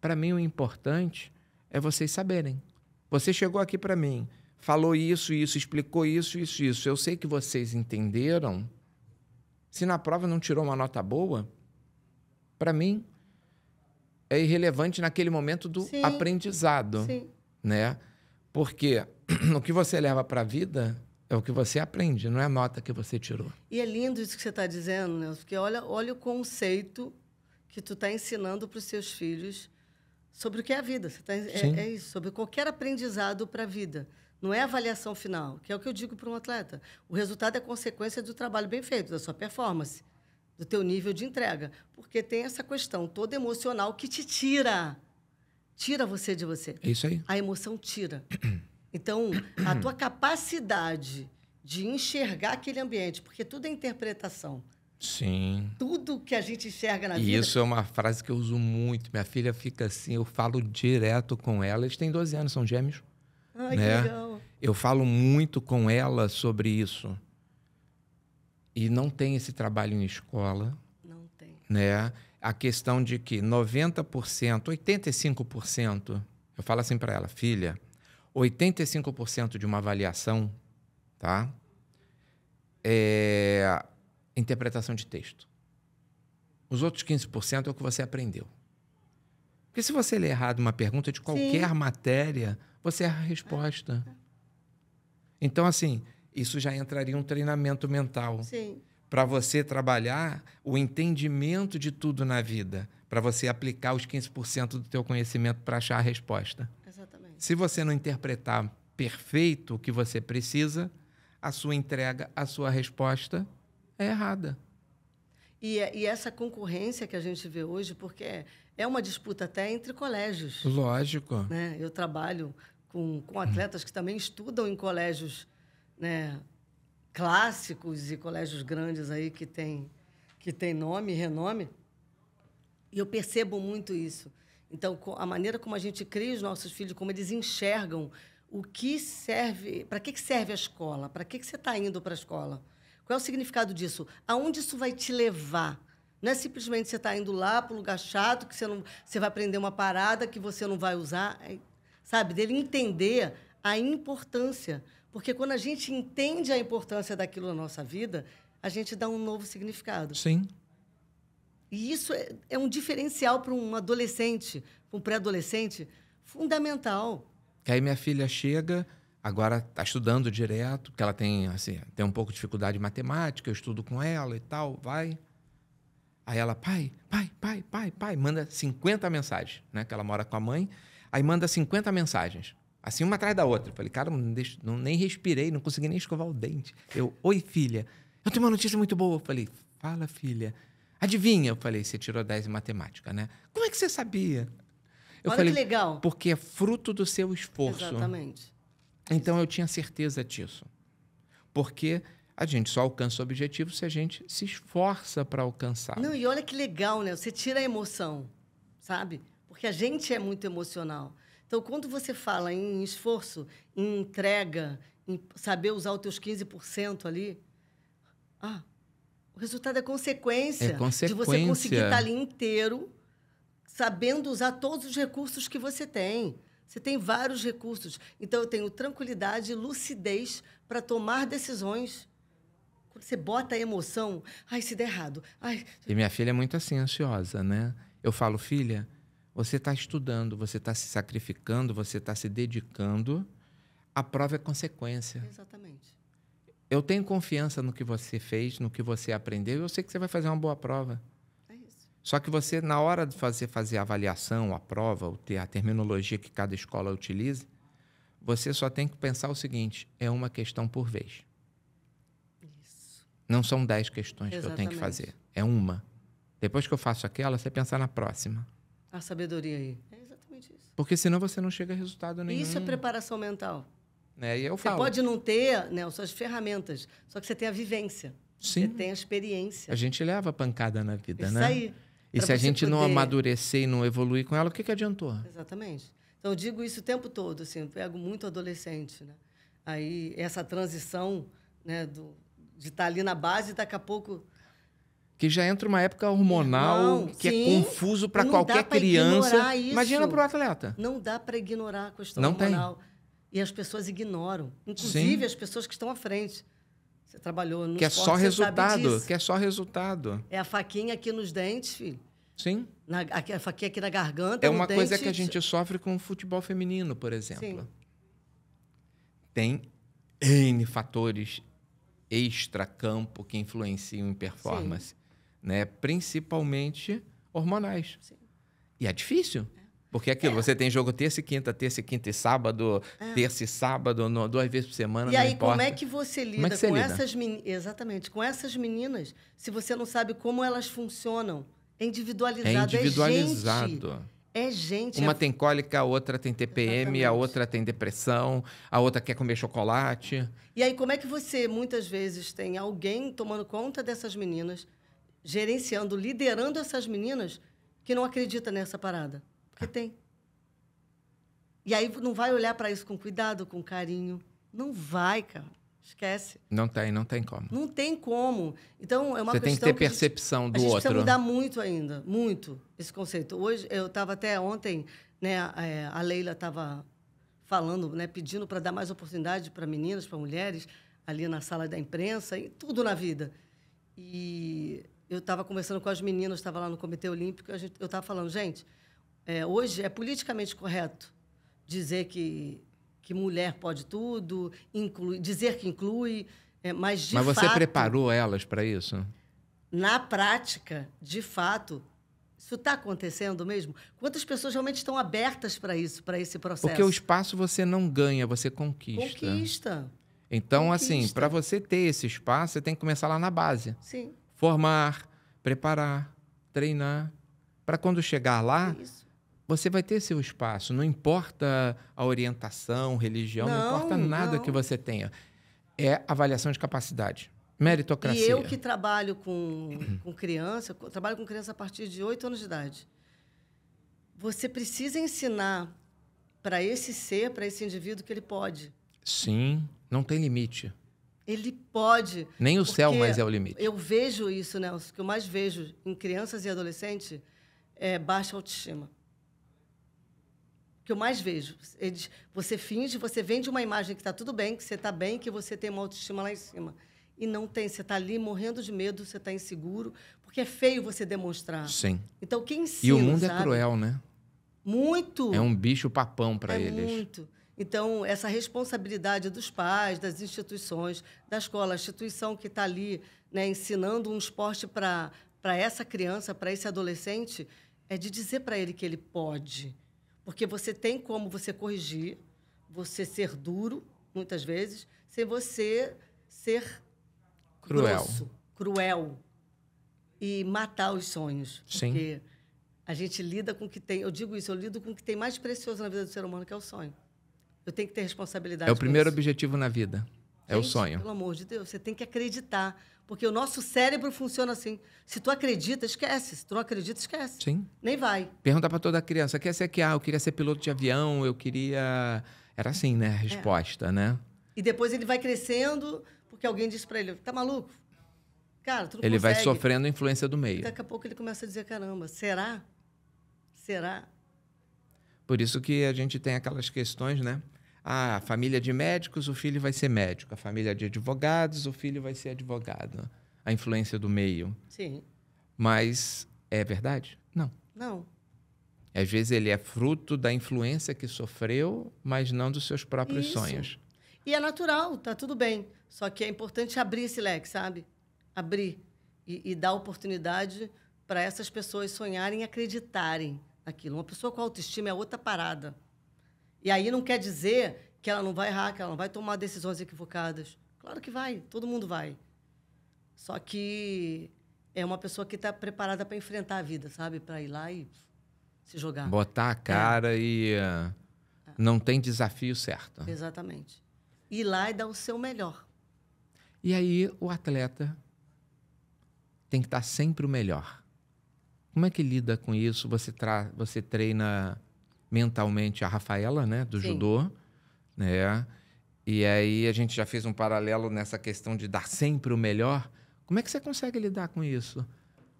[SPEAKER 1] Para mim, o importante é vocês saberem. Você chegou aqui para mim falou isso, isso, explicou isso, isso, isso. Eu sei que vocês entenderam. Se na prova não tirou uma nota boa, para mim é irrelevante naquele momento do Sim. aprendizado, Sim. né? Porque o que você leva para a vida é o que você aprende, não é a nota que você tirou.
[SPEAKER 2] E é lindo isso que você está dizendo, Nelson, porque olha, olha o conceito que tu está ensinando para os seus filhos sobre o que é a vida. Tá, é, é, isso, sobre qualquer aprendizado para a vida. Não é a avaliação final, que é o que eu digo para um atleta. O resultado é consequência do trabalho bem feito, da sua performance, do teu nível de entrega. Porque tem essa questão toda emocional que te tira. Tira você de você. É isso aí. A emoção tira. Então, a tua capacidade de enxergar aquele ambiente, porque tudo é interpretação.
[SPEAKER 1] Sim.
[SPEAKER 2] Tudo que a gente enxerga na e vida. Isso
[SPEAKER 1] é uma frase que eu uso muito. Minha filha fica assim, eu falo direto com ela. Eles têm 12 anos, são gêmeos. Ai, né? que legal. Eu falo muito com ela sobre isso. E não tem esse trabalho em escola. Não tem. Né? A questão de que 90%, 85%, eu falo assim para ela, filha, 85% de uma avaliação, tá? É interpretação de texto. Os outros 15% é o que você aprendeu. Porque se você ler errado uma pergunta de qualquer Sim. matéria, você erra a é, resposta. É. Então, assim, isso já entraria um treinamento mental. Para você trabalhar o entendimento de tudo na vida, para você aplicar os 15% do teu conhecimento para achar a resposta. Exatamente. Se você não interpretar perfeito o que você precisa, a sua entrega, a sua resposta é errada.
[SPEAKER 2] E, é, e, essa concorrência que a gente vê hoje, porque é, é uma disputa até entre colégios. Lógico. Né? Eu trabalho com, com hum. atletas que também estudam em colégios né, clássicos e colégios grandes aí que tem, que tem nome e renome. E eu percebo muito isso. Então, a maneira como a gente cria os nossos filhos, como eles enxergam o que serve, para que serve a escola, para que você está indo para a escola, qual é o significado disso, aonde isso vai te levar. Não é simplesmente você está indo lá para um lugar chato, que você, não, você vai aprender uma parada que você não vai usar. É sabe? Dele entender a importância. Porque quando a gente entende a importância daquilo na nossa vida, a gente dá um novo significado. Sim. E isso é, é um diferencial para um adolescente, para um pré-adolescente, fundamental.
[SPEAKER 1] Que aí minha filha chega, agora está estudando direto, porque ela tem, assim, tem um pouco de dificuldade em matemática, eu estudo com ela e tal, vai. Aí ela, pai, pai, pai, pai, pai, manda 50 mensagens, né? Que ela mora com a mãe. Aí manda 50 mensagens. Assim, uma atrás da outra. Falei, cara, não, deixo, não nem respirei, não consegui nem escovar o dente. Eu, oi, filha. Eu tenho uma notícia muito boa. Falei, fala, filha. Adivinha? Eu falei, você tirou 10 em matemática, né? Como é que você sabia?
[SPEAKER 2] Eu Olha falei, que legal.
[SPEAKER 1] Porque é fruto do seu esforço. Exatamente. Então eu tinha certeza disso. Porque a gente só alcança o objetivo se a gente se esforça para alcançar. Não,
[SPEAKER 2] e olha que legal, né? Você tira a emoção, sabe? porque a gente é muito emocional. Então, quando você fala em esforço, em entrega, em saber usar os teus 15% ali, ah, o resultado é consequência, é consequência de você conseguir estar tá ali inteiro, sabendo usar todos os recursos que você tem. Você tem vários recursos. Então, eu tenho tranquilidade e lucidez para tomar decisões. Quando você bota a emoção, ai, se der errado. Ai...
[SPEAKER 1] E minha filha é muito assim, ansiosa, né? Eu falo, filha, você está estudando, você está se sacrificando, você está se dedicando. A prova é consequência. Exatamente. Eu tenho confiança no que você fez, no que você aprendeu. Eu sei que você vai fazer uma boa prova. É isso. Só que você, na hora de fazer, fazer a avaliação, a prova, a terminologia que cada escola utiliza, você só tem que pensar o seguinte: é uma questão por vez. Isso. Não são dez questões Exatamente. que eu tenho que fazer, é uma. Depois que eu faço aquela, você pensa na próxima
[SPEAKER 2] a sabedoria aí.
[SPEAKER 1] É exatamente isso. Porque senão você não chega a resultado nenhum. Isso é
[SPEAKER 2] preparação mental.
[SPEAKER 1] É, e eu falo. Você pode
[SPEAKER 2] não ter né, suas ferramentas, só que você tem a vivência. Sim. Você tem a experiência. A
[SPEAKER 1] gente leva pancada na vida, isso né? Isso aí. E se a gente poder... não amadurecer e não evoluir com ela, o que, que adiantou?
[SPEAKER 2] Exatamente. Então, eu digo isso o tempo todo, assim, eu pego muito adolescente, né? Aí, essa transição, né, do, de estar tá ali na base e daqui a pouco
[SPEAKER 1] que já entra uma época hormonal Não, que é sim. é confuso para qualquer criança. Imagina para o atleta.
[SPEAKER 2] Não dá para ignorar a questão Não hormonal. Tem. E as pessoas ignoram, inclusive sim. as pessoas que estão à frente. Você trabalhou no que é esporte, é só resultado, que é
[SPEAKER 1] só resultado.
[SPEAKER 2] É a faquinha aqui nos dentes, filho. Sim. Na, a faquinha aqui na garganta. É uma coisa dente, que a gente
[SPEAKER 1] sofre com o futebol feminino, por exemplo. Sim. Tem N fatores extra-campo que influenciam em performance. Sim né? principalmente hormonais. Sim. E é difícil. É. Porque é aquilo, é. você tem jogo terça e quinta, terça e quinta e sábado, é. terça e sábado, no, duas vezes por semana. E aí, importa. como é que você lida é que você com lida? essas
[SPEAKER 2] meninas? Exatamente, com essas meninas, se você não sabe como elas funcionam. É, é individualizado. É individualizado. É gente. Uma é...
[SPEAKER 1] tem cólica, a outra tem TPM, Exatamente. a outra tem depressão, a outra quer comer chocolate.
[SPEAKER 2] E aí, como é que você, muitas vezes, tem alguém tomando conta dessas meninas gerenciando, liderando essas meninas que não acreditam nessa parada. Porque tem. E aí não vai olhar para isso com cuidado, com carinho. Não vai, cara. Esquece.
[SPEAKER 1] Não tem, não tem como.
[SPEAKER 2] Não tem como. Então, é uma Você tem que ter que percepção gente, do outro. A gente outro. precisa mudar muito ainda, muito, esse conceito. Hoje, eu estava até ontem, né, é, a Leila estava falando, né, pedindo para dar mais oportunidade para meninas, para mulheres, ali na sala da imprensa, e tudo na vida. E eu estava conversando com as meninas, estava lá no Comitê Olímpico, gente, eu estava falando, gente, é, hoje é politicamente correto dizer que, que mulher pode tudo, inclui, dizer que inclui, é, mas de Mas você fato, preparou
[SPEAKER 1] elas para isso?
[SPEAKER 2] Na prática, de fato, isso está acontecendo mesmo? Quantas pessoas realmente estão abertas para isso, para esse processo? Porque o
[SPEAKER 1] espaço você não ganha, você conquista. Conquista. Então, assim, conquista. assim, para você ter esse espaço, você tem que começar lá na base. Sim formar, preparar, treinar, para quando chegar lá, é Isso. você vai ter seu espaço. Não importa a orientação, religião, não, não importa nada não. que você tenha. É avaliação de capacidade. Meritocracia. E eu que
[SPEAKER 2] trabalho com, com criança, trabalho com criança a partir de 8 anos de idade. Você precisa ensinar para esse ser, para esse indivíduo que ele pode.
[SPEAKER 1] Sim, não tem limite.
[SPEAKER 2] Ele pode. Nem o céu mais é o limite. Eu vejo isso, Nelson, né? que eu mais vejo em crianças e adolescentes é baixa autoestima. O que eu mais vejo. Eles, você finge, você vende uma imagem que está tudo bem, que você está bem, que você tem uma autoestima lá em cima. E não tem. Você está ali morrendo de medo, você está inseguro, porque é feio você demonstrar. Sim. Então, quem ensina, E o mundo é sabe? é cruel, né? Muito. É um
[SPEAKER 1] bicho papão para é eles.
[SPEAKER 2] Muito. Então, essa responsabilidade dos pais, das instituições, da escola, a instituição que está ali né, ensinando um esporte para essa criança, para esse adolescente, é de dizer para ele que ele pode. Porque você tem como você corrigir, você ser duro, muitas vezes, sem você ser cruel. Grosso, cruel e matar os sonhos. Sim. Porque a gente lida com o que tem. Eu digo isso, eu lido com o que tem mais precioso na vida do ser humano, que é o sonho. Eu tenho que ter responsabilidade. É o primeiro
[SPEAKER 1] objetivo na vida. Gente, é o sonho. Pelo
[SPEAKER 2] amor de Deus, você tem que acreditar. Porque o nosso cérebro funciona assim. Se tu acredita, esquece. Se tu não acredita, esquece. Sim. Nem vai.
[SPEAKER 1] Perguntar para toda criança: quer ser que? Ah, eu queria ser piloto de avião, eu queria. Era assim, né? A é. resposta, é. né?
[SPEAKER 2] E depois ele vai crescendo, porque alguém diz para ele: tá maluco? Cara, tu não Ele consegue. vai sofrendo a influência do meio. E daqui a pouco ele começa a dizer: caramba, será? Será?
[SPEAKER 1] Por isso que a gente tem aquelas questões, né? Ah, a família de médicos, o filho vai ser médico. A família de advogados, o filho vai ser advogado. A influência do meio. Sim. Mas é verdade? Não. Não. Às vezes ele é fruto da influência que sofreu, mas não dos seus próprios Isso. sonhos.
[SPEAKER 2] E é natural, tá tudo bem. Só que é importante abrir esse leque, sabe? Abrir e, e dar oportunidade para essas pessoas sonharem e acreditarem naquilo. Uma pessoa com autoestima é outra parada. E aí não quer dizer que ela não vai errar, que ela não vai tomar decisões equivocadas. Claro que vai, todo mundo vai. Só que é uma pessoa que está preparada para enfrentar a vida, sabe? Para ir lá e se jogar.
[SPEAKER 1] Botar a é. cara é. e uh, ah, é. não tem desafio certo.
[SPEAKER 2] Exatamente. Ir lá e dar o seu melhor.
[SPEAKER 1] E aí o atleta tem que estar tá sempre o melhor. Como é que lida com isso? Você, tra você treina mentalmente a Rafaela, né, do Sim. judô, né? E aí a gente já fez um paralelo nessa questão de dar sempre o melhor. Como é que você consegue lidar com isso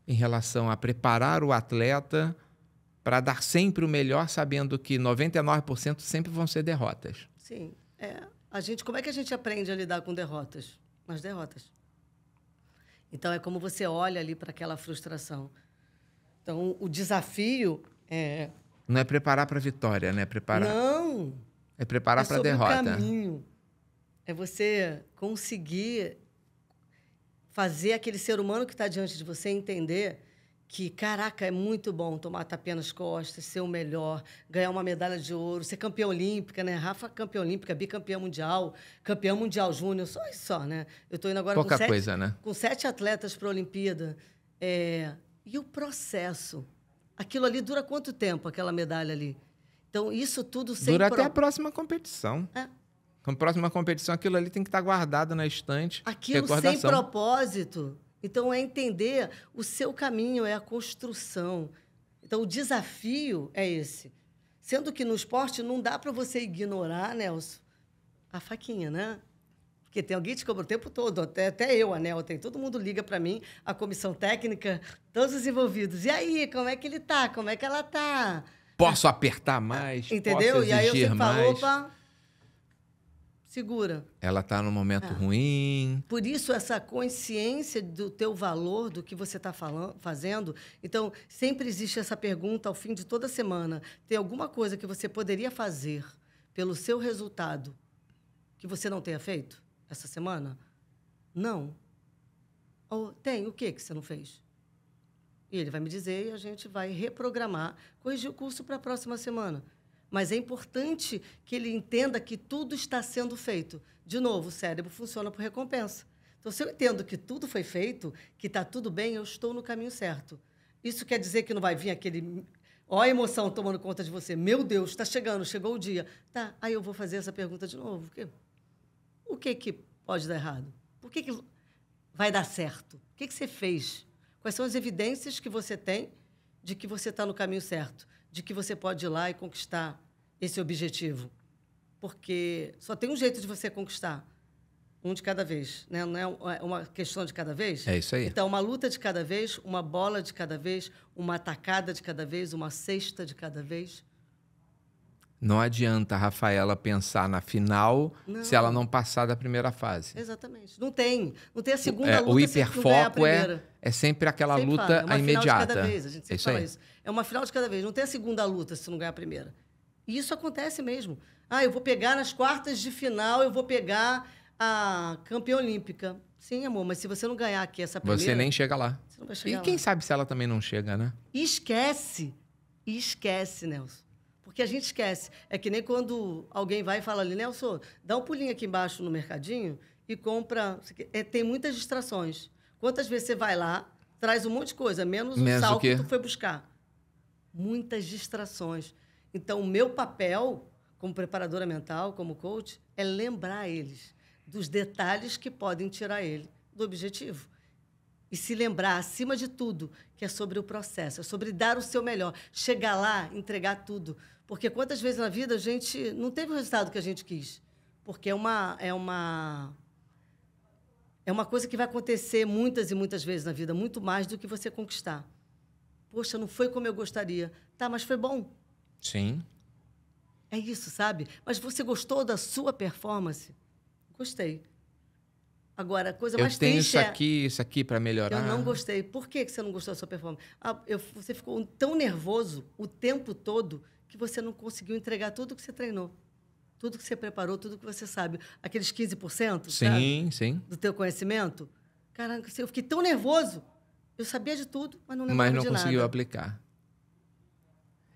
[SPEAKER 1] em relação a preparar o atleta para dar sempre o melhor, sabendo que 99% sempre vão ser derrotas?
[SPEAKER 2] Sim, é. A gente, como é que a gente aprende a lidar com derrotas? Nas derrotas. Então é como você olha ali para aquela frustração. Então o desafio é
[SPEAKER 1] não é preparar para vitória, né? É preparar. Não. É preparar é para É derrota. O
[SPEAKER 2] caminho. É você conseguir fazer aquele ser humano que está diante de você entender que, caraca, é muito bom tomar tapinha nas costas, ser o melhor, ganhar uma medalha de ouro, ser campeã olímpica, né? Rafa campeã olímpica, bicampeã mundial, campeã mundial júnior, só isso só, né? Eu estou indo agora Pouca com, sete, né? com sete atletas para a Olimpíada. É... E o processo Aquilo ali dura quanto tempo, aquela medalha ali? Então, isso tudo sem... Dura pro... até a
[SPEAKER 1] próxima competição. É. Na próxima competição, aquilo ali tem que estar guardado na estante. Aquilo sem
[SPEAKER 2] propósito. Então, é entender o seu caminho, é a construção. Então, o desafio é esse. Sendo que no esporte não dá para você ignorar, Nelson, a faquinha, né? Porque tem alguém te cobra o tempo todo, até, até eu, Anel, tem. Todo mundo liga para mim, a comissão técnica, todos os envolvidos. E aí, como é que ele tá? Como é que ela tá?
[SPEAKER 1] Posso apertar mais? Entendeu? e aí eu mais. falo, opa, segura. Ela tá num momento é. ruim.
[SPEAKER 2] Por isso, essa consciência do teu valor, do que você está fazendo. Então, sempre existe essa pergunta ao fim de toda semana. Tem alguma coisa que você poderia fazer pelo seu resultado que você não tenha feito? essa semana? Não. Ou tem, o que que você não fez? E ele vai me dizer e a gente vai reprogramar, corrigir o curso para a próxima semana. Mas é importante que ele entenda que tudo está sendo feito. De novo, o cérebro funciona por recompensa. Então, se eu entendo que tudo foi feito, que está tudo bem, eu estou no caminho certo. Isso quer dizer que não vai vir aquele. Ó, a emoção tomando conta de você. Meu Deus, está chegando, chegou o dia. Tá, aí eu vou fazer essa pergunta de novo. quê? o que, que pode dar errado? Por que, que vai dar certo? O que, que você fez? Quais são as evidências que você tem de que você está no caminho certo? De que você pode ir lá e conquistar esse objetivo? Porque só tem um jeito de você conquistar. Um de cada vez, né? Não é, é uma questão de cada vez? É isso aí. Então, uma luta de cada vez, uma bola de cada vez, uma atacada de cada vez, uma cesta de cada vez.
[SPEAKER 1] Não adianta a Rafaela pensar na final não. se ela não passar da primeira fase.
[SPEAKER 2] Exatamente. Não tem. Não tem a segunda é, luta. O hiperfoco é,
[SPEAKER 1] é sempre aquela sempre luta fala. é imediata. é isso aí. Isso.
[SPEAKER 2] É uma final de cada vez. Não tem a segunda luta se não ganhar a primeira. E isso acontece mesmo. Ah, eu vou pegar nas quartas de final, eu vou pegar a campeã olímpica. Sim, amor, mas se você não ganhar aqui essa primeira... Você nem
[SPEAKER 1] chega lá. Você não vai chegar E quem sabe se ela também não chega, né?
[SPEAKER 2] Esquece. Esquece, Nelson que a gente esquece. É que nem quando alguém vai e fala ali, Nelson, dá um pulinho aqui embaixo no mercadinho e compra. É, tem muitas distrações. Quantas vezes você vai lá, traz um monte de coisa, menos, menos o sal que tu foi buscar? Muitas distrações. Então, o meu papel como preparadora mental, como coach, é lembrar eles dos detalhes que podem tirar ele do objetivo. E se lembrar, acima de tudo, que é sobre o processo, é sobre dar o seu melhor, chegar lá, entregar tudo. Porque quantas vezes na vida a gente não teve o resultado que a gente quis? Porque é uma, é uma, é uma coisa que vai acontecer muitas e muitas vezes na vida, muito mais do que você conquistar. Poxa, não foi como eu gostaria. Tá, mas foi bom. Sim. É isso, sabe? Mas você gostou da sua performance? Gostei. Agora, a coisa eu mais triste. Eu tenho isso é... aqui,
[SPEAKER 1] isso aqui para melhorar. Eu não
[SPEAKER 2] gostei. Por que você não gostou da sua performance? Ah, eu, você ficou tão nervoso o tempo todo que você não conseguiu entregar tudo que você treinou. Tudo que você preparou, tudo que você sabe. Aqueles 15%, sim, sabe? sim. Do teu conhecimento. Caramba, eu fiquei tão nervoso. Eu sabia de tudo, mas não lembrava Mas não de conseguiu nada.
[SPEAKER 1] aplicar.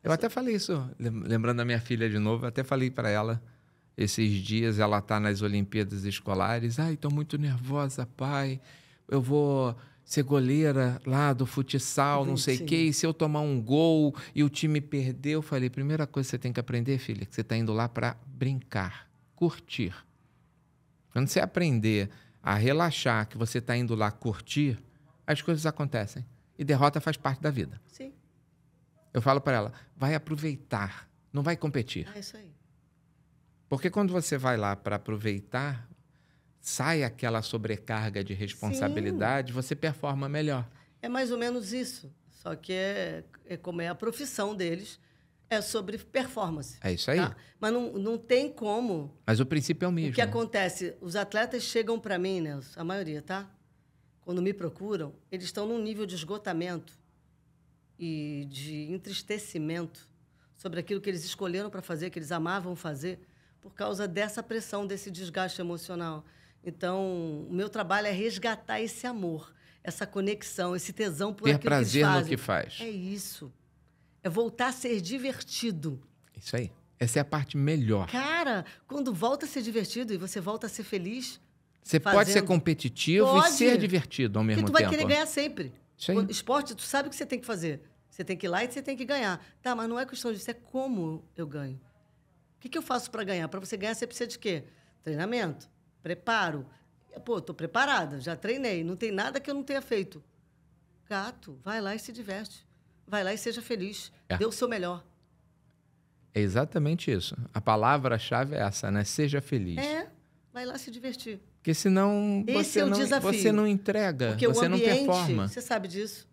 [SPEAKER 1] Eu até falei isso, lembrando da minha filha de novo, até falei para ela esses dias, ela está nas Olimpíadas escolares. Ai, estou muito nervosa, pai. Eu vou ser goleira lá do futsal, não sei o quê, e se eu tomar um gol e o time perder, eu falei, primeira coisa que você tem que aprender, filha, é que você está indo lá para brincar, curtir. Quando você aprender a relaxar que você está indo lá curtir, as coisas acontecem. E derrota faz parte da vida. Sim. Eu falo para ela, vai aproveitar, não vai competir. É isso aí. Porque quando você vai lá para aproveitar, sai aquela sobrecarga de responsabilidade, Sim. você performa melhor.
[SPEAKER 2] É mais ou menos isso. Só que é, é como é a profissão deles, é sobre performance. É isso aí. Tá? Mas não, não tem como.
[SPEAKER 1] Mas o princípio é o mesmo. O que
[SPEAKER 2] acontece? Os atletas chegam para mim, né? A maioria, tá? Quando me procuram, eles estão num nível de esgotamento e de entristecimento sobre aquilo que eles escolheram para fazer, que eles amavam fazer, por causa dessa pressão, desse desgaste emocional. Então, o meu trabalho é resgatar esse amor, essa conexão, esse tesão por Ter aquilo prazer que no que faz. É isso. É voltar a ser divertido.
[SPEAKER 1] Isso aí. Essa é a parte melhor.
[SPEAKER 2] Cara, quando volta a ser divertido e você volta a ser feliz. Você fazendo... pode ser competitivo
[SPEAKER 1] pode. e ser divertido ao mesmo tempo. Porque tu vai tempo. querer ganhar
[SPEAKER 2] sempre. Isso aí. esporte, tu sabe o que você tem que fazer. Você tem que ir lá e você tem que ganhar. Tá, mas não é questão disso, é como eu ganho. O que, que eu faço para ganhar? Para você ganhar, você precisa de quê? Treinamento Preparo. Pô, tô preparada, já treinei, não tem nada que eu não tenha feito. Gato, vai lá e se diverte. Vai lá e seja feliz. É. Dê o seu melhor.
[SPEAKER 1] É exatamente isso. A palavra-chave é essa, né? Seja feliz.
[SPEAKER 2] É, vai lá se divertir.
[SPEAKER 1] Porque senão Esse você, é o não, desafio. você não entrega, Porque você ambiente, não performa. Você
[SPEAKER 2] sabe disso.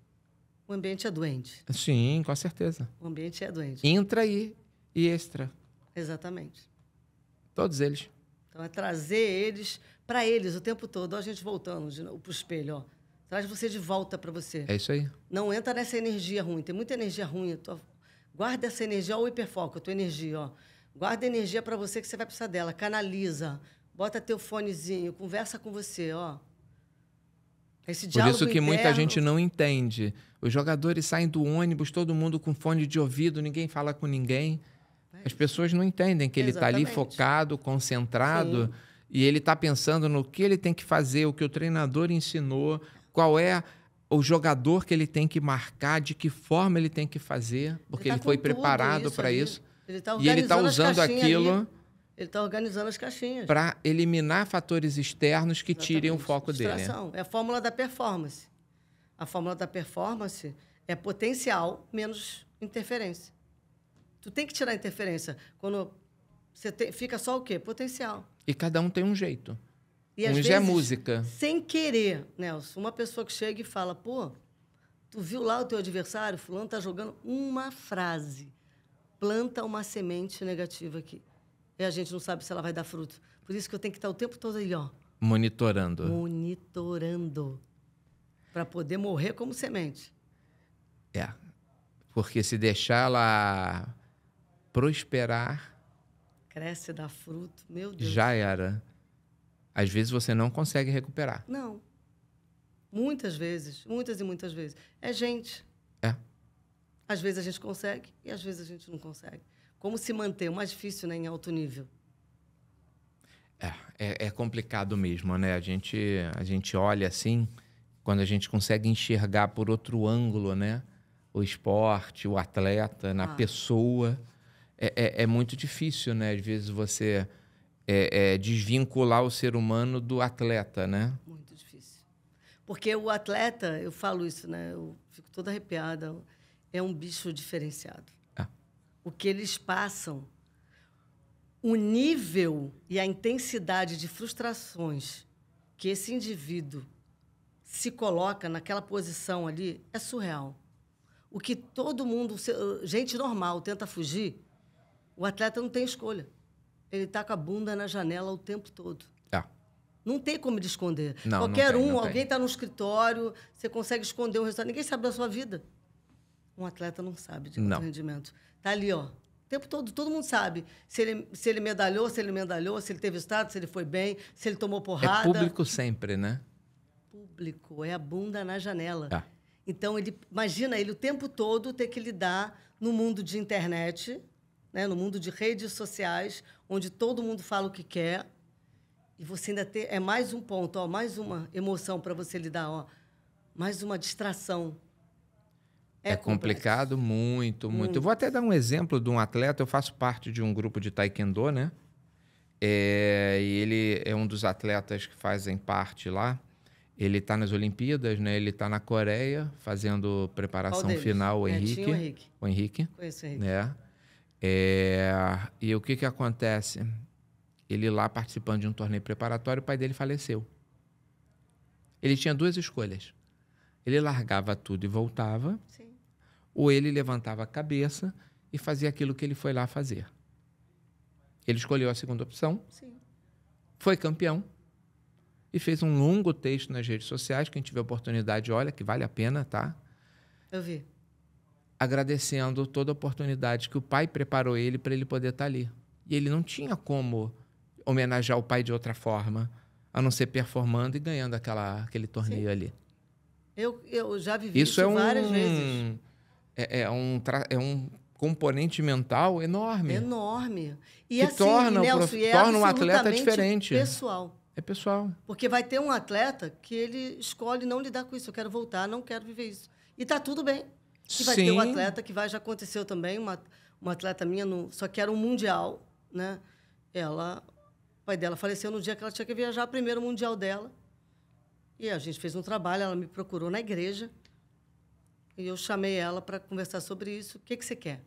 [SPEAKER 2] O ambiente é doente.
[SPEAKER 1] Sim, com certeza.
[SPEAKER 2] O ambiente é doente. Intra e extra. Exatamente. Todos eles. Então, é trazer eles para eles o tempo todo. Ó, a gente voltando para o espelho, ó. Traz você de volta para você. É isso aí. Não entra nessa energia ruim. Tem muita energia ruim. Tô... Guarda essa energia, Olha o hiperfoco, a tua energia, ó. Guarda a energia para você que você vai precisar dela. Canaliza. Bota teu fonezinho, conversa com você, ó. Esse diálogo Por isso que interno... muita gente não
[SPEAKER 1] entende. Os jogadores saem do ônibus, todo mundo com fone de ouvido, ninguém fala com ninguém. É as pessoas não entendem que ele está ali focado, concentrado, Sim. e ele está pensando no que ele tem que fazer, o que o treinador ensinou, qual é o jogador que ele tem que marcar, de que forma ele tem que fazer, porque ele, tá ele foi preparado para isso. Ele tá e ele está usando aquilo. Ali.
[SPEAKER 2] Ele está organizando as caixinhas. Para
[SPEAKER 1] eliminar fatores externos que Exatamente. tirem o foco Distração.
[SPEAKER 2] dele. É a fórmula da performance. A fórmula da performance é potencial menos interferência. Tu tem que tirar a interferência. Quando você te, fica só o quê? Potencial.
[SPEAKER 1] E cada um tem um jeito. E um às é vezes, é música.
[SPEAKER 2] Sem querer, Nelson, uma pessoa que chega e fala, pô, tu viu lá o teu adversário, fulano tá jogando uma frase. Planta uma semente negativa aqui. E a gente não sabe se ela vai dar fruto. Por isso que eu tenho que estar o tempo todo aí, ó.
[SPEAKER 1] Monitorando.
[SPEAKER 2] Monitorando. Para poder morrer como semente.
[SPEAKER 1] É. Porque se deixar ela prosperar.
[SPEAKER 2] Cresce, dá fruto, meu Deus. Já
[SPEAKER 1] era. Às vezes você não consegue recuperar.
[SPEAKER 2] Não. Muitas vezes, muitas e muitas vezes. É gente. É. Às vezes a gente consegue e às vezes a gente não consegue. Como se manter? O mais difícil, né? Em alto nível.
[SPEAKER 1] É, é, é complicado mesmo, né? A gente, a gente olha assim, quando a gente consegue enxergar por outro ângulo, né? O esporte, o atleta, na ah. pessoa é, é, é muito difícil, né? Às vezes você é, é, desvincular o ser humano do atleta, né?
[SPEAKER 2] Muito difícil. Porque o atleta, eu falo isso, né? Eu fico toda arrepiada. É um bicho diferenciado. É. O que eles passam, o nível e a intensidade de frustrações que esse indivíduo se coloca naquela posição ali é surreal. O que todo mundo, gente normal, tenta fugir, o atleta não tem escolha. Ele está com a bunda na janela o tempo todo. É. Não tem como ele esconder. Não, Qualquer não tem, um, alguém está no escritório, você consegue esconder o resultado. Ninguém sabe da sua vida. Um atleta não sabe de não. rendimento. Está ali, ó. O tempo todo, todo mundo sabe se ele, se ele medalhou, se ele medalhou, se ele teve estado, se ele foi bem, se ele tomou é porrada. É público
[SPEAKER 1] sempre, né?
[SPEAKER 2] Público, é a bunda na janela. Tá. Então, ele imagina ele o tempo todo ter que lidar no mundo de internet, né, no mundo de redes sociais, onde todo mundo fala o que quer, e você ainda tem. É mais um ponto, ó, mais uma emoção para você lidar, ó, mais uma distração. É, é complicado,
[SPEAKER 1] muito, muito. Eu vou até dar um exemplo de um atleta. Eu faço parte de um grupo de taekwondo, né? É, e ele é um dos atletas que fazem parte lá. Ele está nas Olimpíadas, né? Ele está na Coreia fazendo preparação final, o é, Henrique. o Henrique. O Henrique. Conheço o Henrique. É. É, e o que, que acontece? Ele lá participando de um torneio preparatório, o pai dele faleceu. Ele tinha duas escolhas. Ele largava tudo e voltava, Sim. ou ele levantava a cabeça e fazia aquilo que ele foi lá fazer. Ele escolheu a segunda opção, Sim. foi campeão e fez um longo texto nas redes sociais. Quem tiver oportunidade, olha, que vale a pena, tá? Eu vi agradecendo toda a oportunidade que o pai preparou ele para ele poder estar tá ali. E ele não tinha como homenagear o pai de outra forma, a não ser performando e ganhando aquela, aquele torneio Sim. ali.
[SPEAKER 2] Eu, eu já vivi isso, isso é um, várias vezes.
[SPEAKER 1] É, é um, é um componente mental enorme. Enorme. E que assim, torna, Nelson, prof... é torna um atleta diferente. pessoal. É pessoal.
[SPEAKER 2] Porque vai ter um atleta que ele escolhe não lidar com isso. Eu quero voltar, não quero viver isso. E tá tudo bem. Que vai Sim. ter um atleta que vai, já aconteceu também, uma, uma atleta minha, no, só que era um mundial, né? Ela, o pai dela faleceu no dia que ela tinha que viajar, primeiro mundial dela. E a gente fez um trabalho, ela me procurou na igreja. E eu chamei ela para conversar sobre isso. O que, que você quer?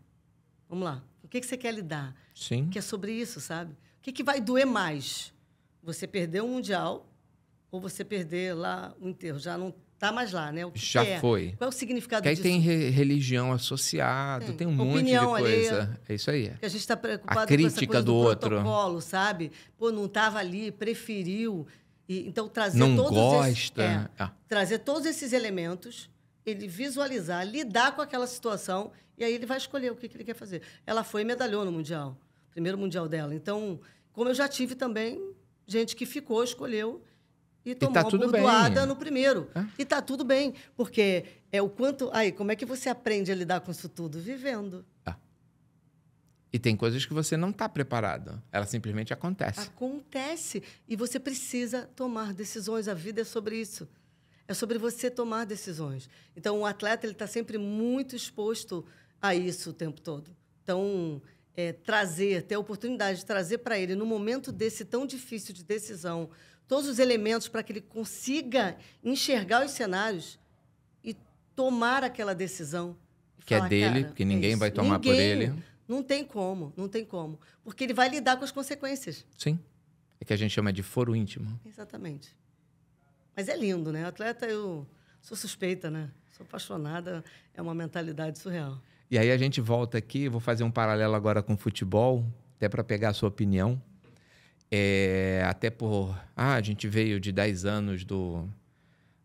[SPEAKER 2] Vamos lá. O que, que você quer lidar? Sim. Que é sobre isso, sabe? O que, que vai doer mais? Você perder o mundial ou você perder lá o enterro? Já não tá mais lá, né? Já é? foi. Qual é o significado que aí tem
[SPEAKER 1] re religião associado, tem, tem um Opinião monte de coisa. É isso aí. É. Que a gente está preocupado a crítica com do, do outro. protocolo,
[SPEAKER 2] sabe? Pô, não estava ali, preferiu. E, então, trazer não todos gosta. Esses, é, ah. Trazer todos esses elementos, ele visualizar, lidar com aquela situação, e aí ele vai escolher o que, que ele quer fazer. Ela foi e medalhou no Mundial, primeiro Mundial dela. Então, como eu já tive também gente que ficou, escolheu, e tomou e tá tudo bem. no primeiro. É? E tá tudo bem. Porque é o quanto. Aí, como é que você aprende a lidar com isso tudo? Vivendo. Ah.
[SPEAKER 1] E tem coisas que você não está preparado. Ela simplesmente acontece.
[SPEAKER 2] Acontece. E você precisa tomar decisões. A vida é sobre isso. É sobre você tomar decisões. Então, o atleta ele está sempre muito exposto a isso o tempo todo. Então, é, trazer, ter a oportunidade de trazer para ele, no momento desse tão difícil de decisão, todos os elementos para que ele consiga enxergar os cenários e tomar aquela decisão.
[SPEAKER 1] Que é falar, é dele, que ninguém é vai tomar ninguém, por ele.
[SPEAKER 2] Não tem como, não tem como. Porque ele vai lidar com as consequências.
[SPEAKER 1] Sim. É que a gente chama de foro íntimo.
[SPEAKER 2] Exatamente. Mas é lindo, né? Atleta, eu sou suspeita, né? Sou apaixonada, é uma mentalidade surreal.
[SPEAKER 1] E aí a gente volta aqui, vou fazer um paralelo agora com o futebol, até para pegar a sua opinião. É, até por. Ah, a gente veio de 10 anos do,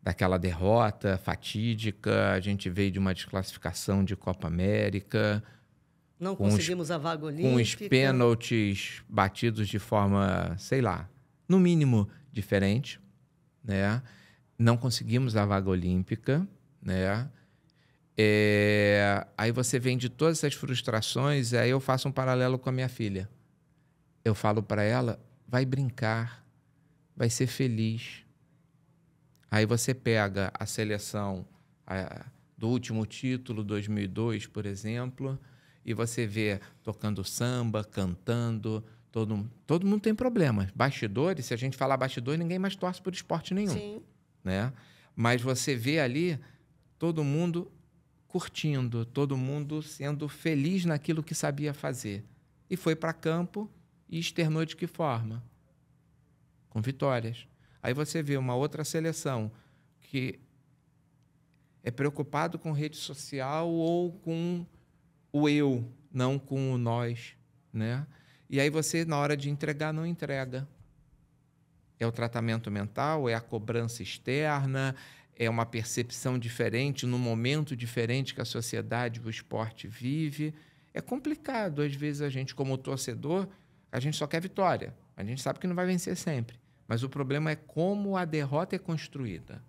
[SPEAKER 1] daquela derrota fatídica, a gente veio de uma desclassificação de Copa América. Não conseguimos
[SPEAKER 2] os, a vaga olímpica. Com os
[SPEAKER 1] pênaltis batidos de forma, sei lá, no mínimo diferente. Né? Não conseguimos a vaga olímpica. Né? É, aí você vem de todas essas frustrações, aí eu faço um paralelo com a minha filha eu falo para ela, vai brincar, vai ser feliz. Aí você pega a seleção a, do último título, 2002, por exemplo, e você vê tocando samba, cantando. Todo, todo mundo tem problemas. Bastidores, se a gente falar bastidores, ninguém mais torce por esporte nenhum. Sim. Né? Mas você vê ali todo mundo curtindo, todo mundo sendo feliz naquilo que sabia fazer. E foi para campo e externou de que forma? Com vitórias. Aí você vê uma outra seleção que é preocupado com rede social ou com o eu, não com o nós, né? E aí você na hora de entregar não entrega. É o tratamento mental, é a cobrança externa, é uma percepção diferente no momento diferente que a sociedade, o esporte vive. É complicado às vezes a gente como torcedor a gente só quer vitória. A gente sabe que não vai vencer sempre. Mas o problema é como a derrota é construída.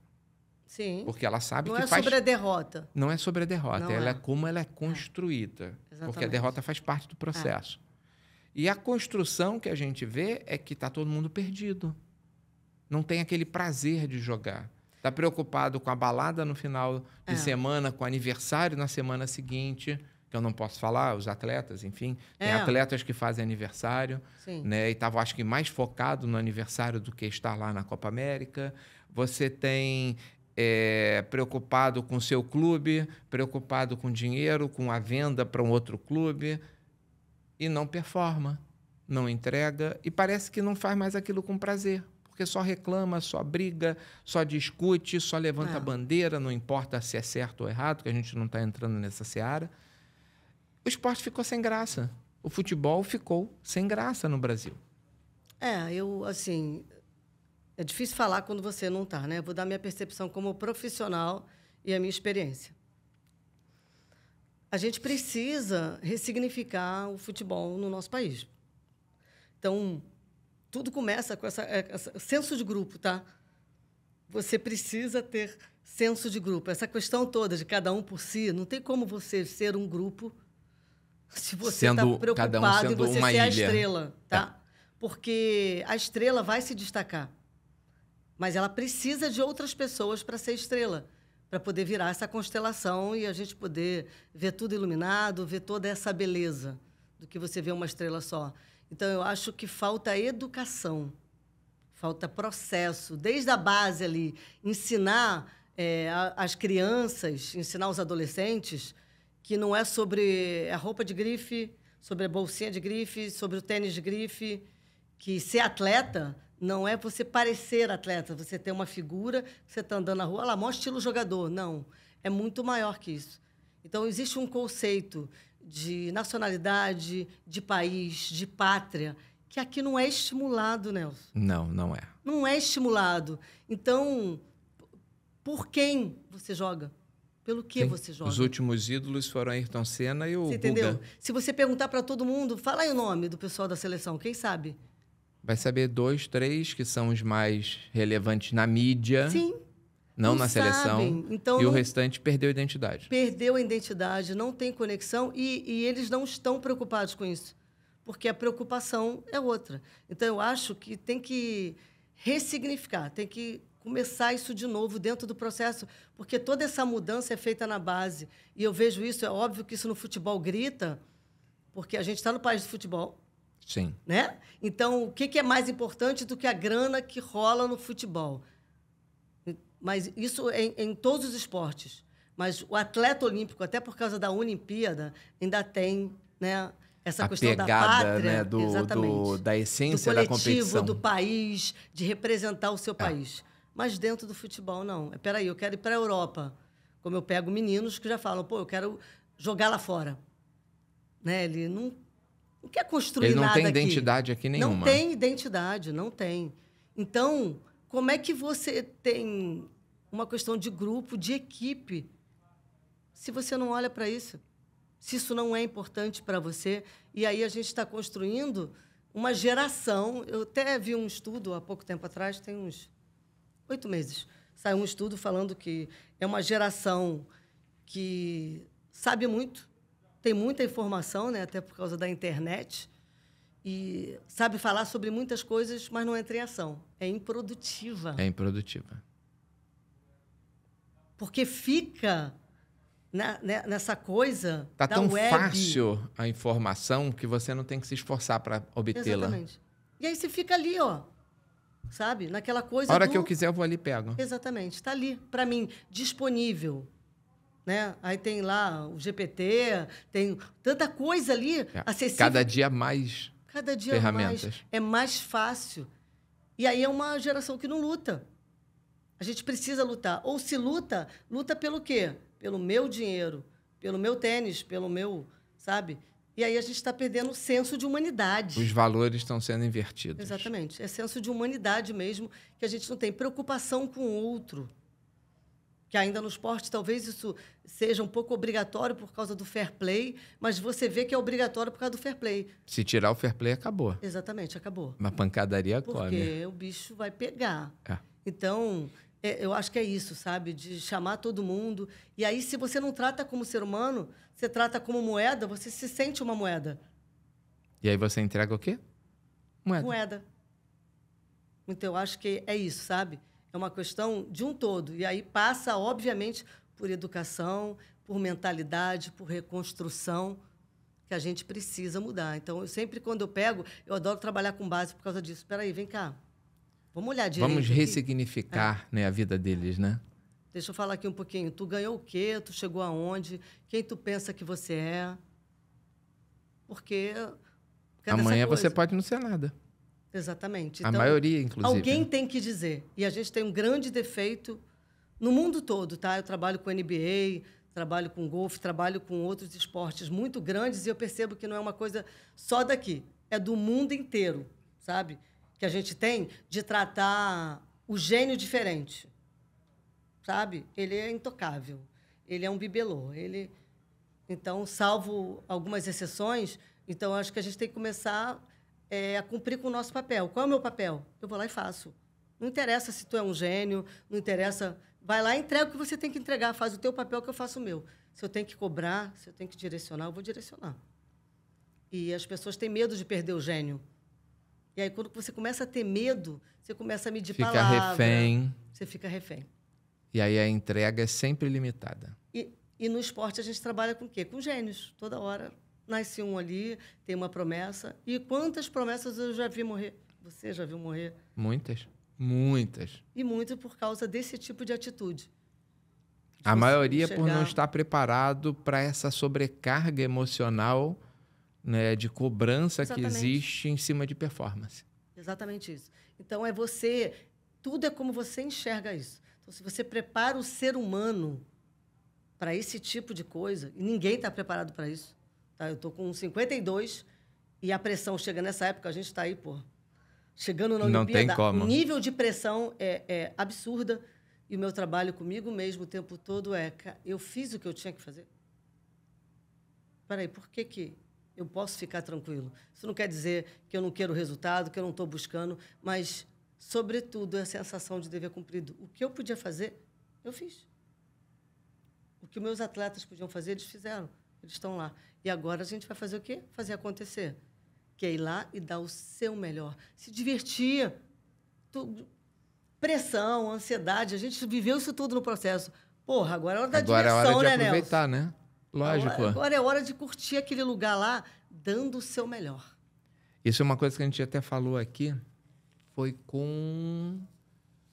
[SPEAKER 1] Sim. Porque ela sabe não que é faz... Não é sobre a derrota. Não é sobre a derrota. ela é. é. como ela é, é. construída. É. Porque a derrota faz parte do é. processo. E a construção que a gente vê é que está todo mundo perdido. Não tem aquele prazer de jogar. Está preocupado com a balada no final de é. semana, com o aniversário na semana seguinte que eu não posso falar, os atletas, enfim. É. Tem atletas que fazem aniversário, Sim. né? E estava, acho que, mais focado no aniversário do que estar lá na Copa América. Você tem é, preocupado com seu clube, preocupado com dinheiro, com a venda para um outro clube, e não performa, não entrega, e parece que não faz mais aquilo com prazer porque só reclama, só briga, só discute, só levanta é. bandeira, não importa se é certo ou errado, que a gente não está entrando nessa seara o esporte ficou sem graça. O futebol ficou sem graça no Brasil.
[SPEAKER 2] É, eu, assim. É difícil falar quando você não está, né? vou dar minha percepção como profissional e a minha experiência. A gente precisa ressignificar o futebol no nosso país. Então, tudo começa com essa, é, essa senso de grupo, tá? Você precisa ter senso de grupo. Essa questão toda de cada um por si, não tem como você ser um grupo se você está preocupado cada um sendo e você uma ser ilha. a estrela, é. tá? Porque a estrela vai se destacar. Mas ela precisa de outras pessoas para ser estrela, para poder virar essa constelação e a gente poder ver tudo iluminado, ver toda essa beleza do que você vê uma estrela só. Então eu acho que falta educação, falta processo, desde a base ali, ensinar é, as crianças, ensinar os adolescentes que não é sobre a roupa de grife, sobre a bolsinha de grife, sobre o tênis de grife, que ser atleta não é você parecer atleta, você ter uma figura, você está andando na rua, lá, mostra estilo jogador. Não, é muito maior que isso. Então, existe um conceito de nacionalidade, de país, de pátria, que aqui não é estimulado, Nelson.
[SPEAKER 1] Não, não é.
[SPEAKER 2] Não é estimulado. Então, por quem você joga? Pelo que Sim. você joga? Os
[SPEAKER 1] últimos ídolos foram Ayrton Senna e o você entendeu?
[SPEAKER 2] Se você perguntar para todo mundo, fala aí o nome do pessoal da seleção, quem sabe?
[SPEAKER 1] Vai saber dois, três que são os mais relevantes na mídia. Sim. Não, não na seleção. Então, e o restante perdeu a identidade.
[SPEAKER 2] Perdeu a identidade, não tem conexão e, e eles não estão preocupados com isso. Porque a preocupação é outra. Então, eu acho que tem que ressignificar, tem que começar isso de novo dentro do processo, porque toda essa mudança é feita na base. E eu vejo isso, é óbvio que isso no futebol grita, porque a gente está no país do futebol. Sim. Né? Então, o que, que é mais importante do que a grana que rola no futebol? Mas isso é em, em todos os esportes. Mas o atleta olímpico, até por causa da Olimpíada, ainda tem né, essa a questão pegada, da pátria, né, do, do,
[SPEAKER 1] da essência do coletivo, da competição. do
[SPEAKER 2] país, de representar o seu é. país. É. Mas dentro do futebol, não. É, peraí, eu quero ir para a Europa. Como eu pego meninos que já falam, pô, eu quero jogar lá fora. Né? Ele não, não quer construir nada Ele não tem aqui. identidade aqui nenhuma. Não tem identidade, não tem. Então, como é que você tem uma questão de grupo, de equipe, se você não olha para isso? Se isso não é importante para você? E aí a gente está construindo uma geração. Eu até vi um estudo há pouco tempo atrás, tem uns oito meses, saiu um estudo falando que é uma geração que sabe muito, tem muita informação, né, até por causa da internet, e sabe falar sobre muitas coisas, mas não entra em ação. É improdutiva. É
[SPEAKER 1] improdutiva.
[SPEAKER 2] Porque fica na, né, nessa coisa. Tá tão web. fácil
[SPEAKER 1] a informação que você não tem que se esforçar para obtê-la. Exatamente.
[SPEAKER 2] E aí você fica ali, ó, sabe? Naquela coisa. A hora do... que eu quiser,
[SPEAKER 1] eu vou ali e pego.
[SPEAKER 2] Exatamente, está ali, para mim, disponível. Né? Aí tem lá o GPT, tem tanta coisa ali é. acessível. Cada
[SPEAKER 1] dia é mais
[SPEAKER 2] Cada dia é ferramentas. mais. É mais fácil. E aí é uma geração que não luta. A gente precisa lutar. Ou se luta, luta pelo quê? Pelo meu dinheiro, pelo meu tênis, pelo meu, sabe? E aí a gente está perdendo o senso de humanidade. Os
[SPEAKER 1] valores estão sendo invertidos.
[SPEAKER 2] Exatamente. É senso de humanidade mesmo, que a gente não tem preocupação com o outro. Que ainda no esporte talvez isso seja um pouco obrigatório por causa do fair play, mas você vê que é obrigatório por causa do fair play.
[SPEAKER 1] Se tirar o fair play, acabou.
[SPEAKER 2] Exatamente, acabou.
[SPEAKER 1] Uma pancadaria Porque come. Porque
[SPEAKER 2] o bicho vai pegar. É. Então, é, eu acho que é isso, sabe? De chamar todo mundo. E aí, se você não trata como ser humano, você trata como moeda, você se sente uma moeda.
[SPEAKER 1] E aí você entrega o quê? Moeda. Moeda.
[SPEAKER 2] Então, eu acho que é isso, sabe? É uma questão de um todo. E aí passa, obviamente, por educação, por mentalidade, por reconstrução que a gente precisa mudar. Então, eu sempre, quando eu pego, eu adoro trabalhar com base por causa disso. Espera aí, vem cá. Vamos olhar direito. Vamos ressignificar
[SPEAKER 1] é. né, a vida deles, né?
[SPEAKER 2] Deixa eu falar aqui um pouquinho. Tu ganhou o quê? Tu chegou aonde? Quem tu pensa que você é? Porque.
[SPEAKER 1] Amanhã você pode não ser nada.
[SPEAKER 2] Exatamente. Então, a maioria, inclusive. Alguém né? tem que dizer. E a gente tem um grande defeito no mundo todo, tá? Eu trabalho com NBA, trabalho com golfe, trabalho com outros esportes muito grandes e eu percebo que não é uma coisa só daqui, é do mundo inteiro, sabe? que a gente tem de tratar o gênio diferente. Sabe? Ele é intocável. Ele é um bibelô. Ele... Então, salvo algumas exceções, então acho que a gente tem que começar é, a cumprir com o nosso papel. Qual é o meu papel? Eu vou lá e faço. Não interessa se tu é um gênio, não interessa. Vai lá e entrega o que você tem que entregar. Faz o teu papel que eu faço o meu. Se eu tenho que cobrar, se eu tenho que direcionar, eu vou direcionar. E as pessoas têm medo de perder o gênio. E aí, quando você começa a ter medo, você começa a medir fica palavra. refém. Você fica refém.
[SPEAKER 1] E aí a entrega é sempre limitada.
[SPEAKER 2] E, e no esporte a gente trabalha com o quê? Com gênios. Toda hora nasce um ali, tem uma promessa. E quantas promessas eu já vi morrer? Você já viu morrer?
[SPEAKER 1] Muitas. Muitas.
[SPEAKER 2] E muitas por causa desse tipo de atitude. De
[SPEAKER 1] a maioria por não estar preparado para essa sobrecarga emocional né, de cobrança Exatamente. que existe em cima de performance.
[SPEAKER 2] Exatamente isso. Então é você, tudo é como você enxerga isso. Então se você prepara o ser humano para esse tipo de coisa, e ninguém está preparado para isso. Tá? Eu estou com 52 e a pressão chega nessa época, a gente está aí, pô, chegando na Olimpíada. O nível de pressão é, é absurda. E o meu trabalho comigo mesmo o tempo todo é: eu fiz o que eu tinha que fazer? Peraí, por que, que eu posso ficar tranquilo. Isso não quer dizer que eu não quero o resultado, que eu não estou buscando, mas, sobretudo, a sensação de dever cumprido. O que eu podia fazer, eu fiz. O que meus atletas podiam fazer, eles fizeram. Eles estão lá. E agora a gente vai fazer o quê? Fazer acontecer. Que é ir lá e dar o seu melhor. Se divertir. Pressão, ansiedade. A gente viveu isso tudo no processo. Porra, agora é hora da agora diversão, é hora de né, aproveitar, Nelson? né? Lógico. Agora, agora é hora de curtir aquele lugar lá, dando o seu melhor.
[SPEAKER 1] Isso é uma coisa que a gente até falou aqui. Foi com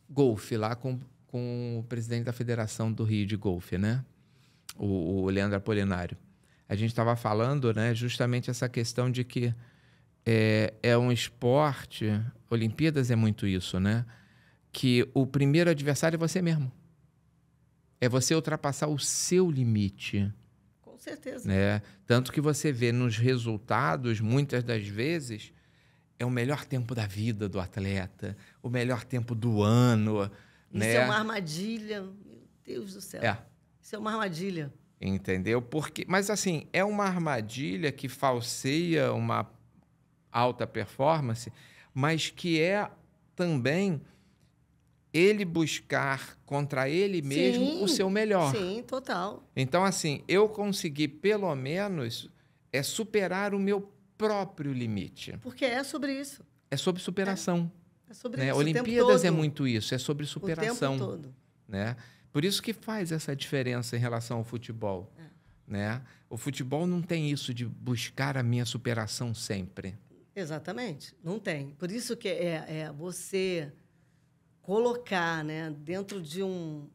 [SPEAKER 1] golfe, lá com, com o presidente da Federação do Rio de Golfe, né? O, o Leandro Apolinário. A gente estava falando né, justamente essa questão de que é, é um esporte, Olimpíadas é muito isso, né? Que o primeiro adversário é você mesmo. É você ultrapassar o seu limite
[SPEAKER 2] certeza. né
[SPEAKER 1] tanto que você vê nos resultados, muitas das vezes, é o melhor tempo da vida do atleta, o melhor tempo do ano. Isso né? é uma
[SPEAKER 2] armadilha, meu Deus do céu. É. Isso é uma armadilha.
[SPEAKER 1] Entendeu? Porque, mas assim, é uma armadilha que falseia uma alta performance, mas que é também ele buscar contra ele mesmo Sim. o seu melhor. Sim,
[SPEAKER 2] total.
[SPEAKER 1] Então, assim, eu consegui pelo menos é superar o meu próprio limite. Porque
[SPEAKER 2] é sobre isso.
[SPEAKER 1] É sobre superação. É, é sobre né? isso. Olimpíadas é muito isso, é sobre superação. O tempo todo. Né? Por isso que faz essa diferença em relação ao futebol. É. Né? O futebol não tem isso de buscar a minha superação sempre.
[SPEAKER 2] Exatamente, não tem. Por isso que é, é você colocar né, dentro de um,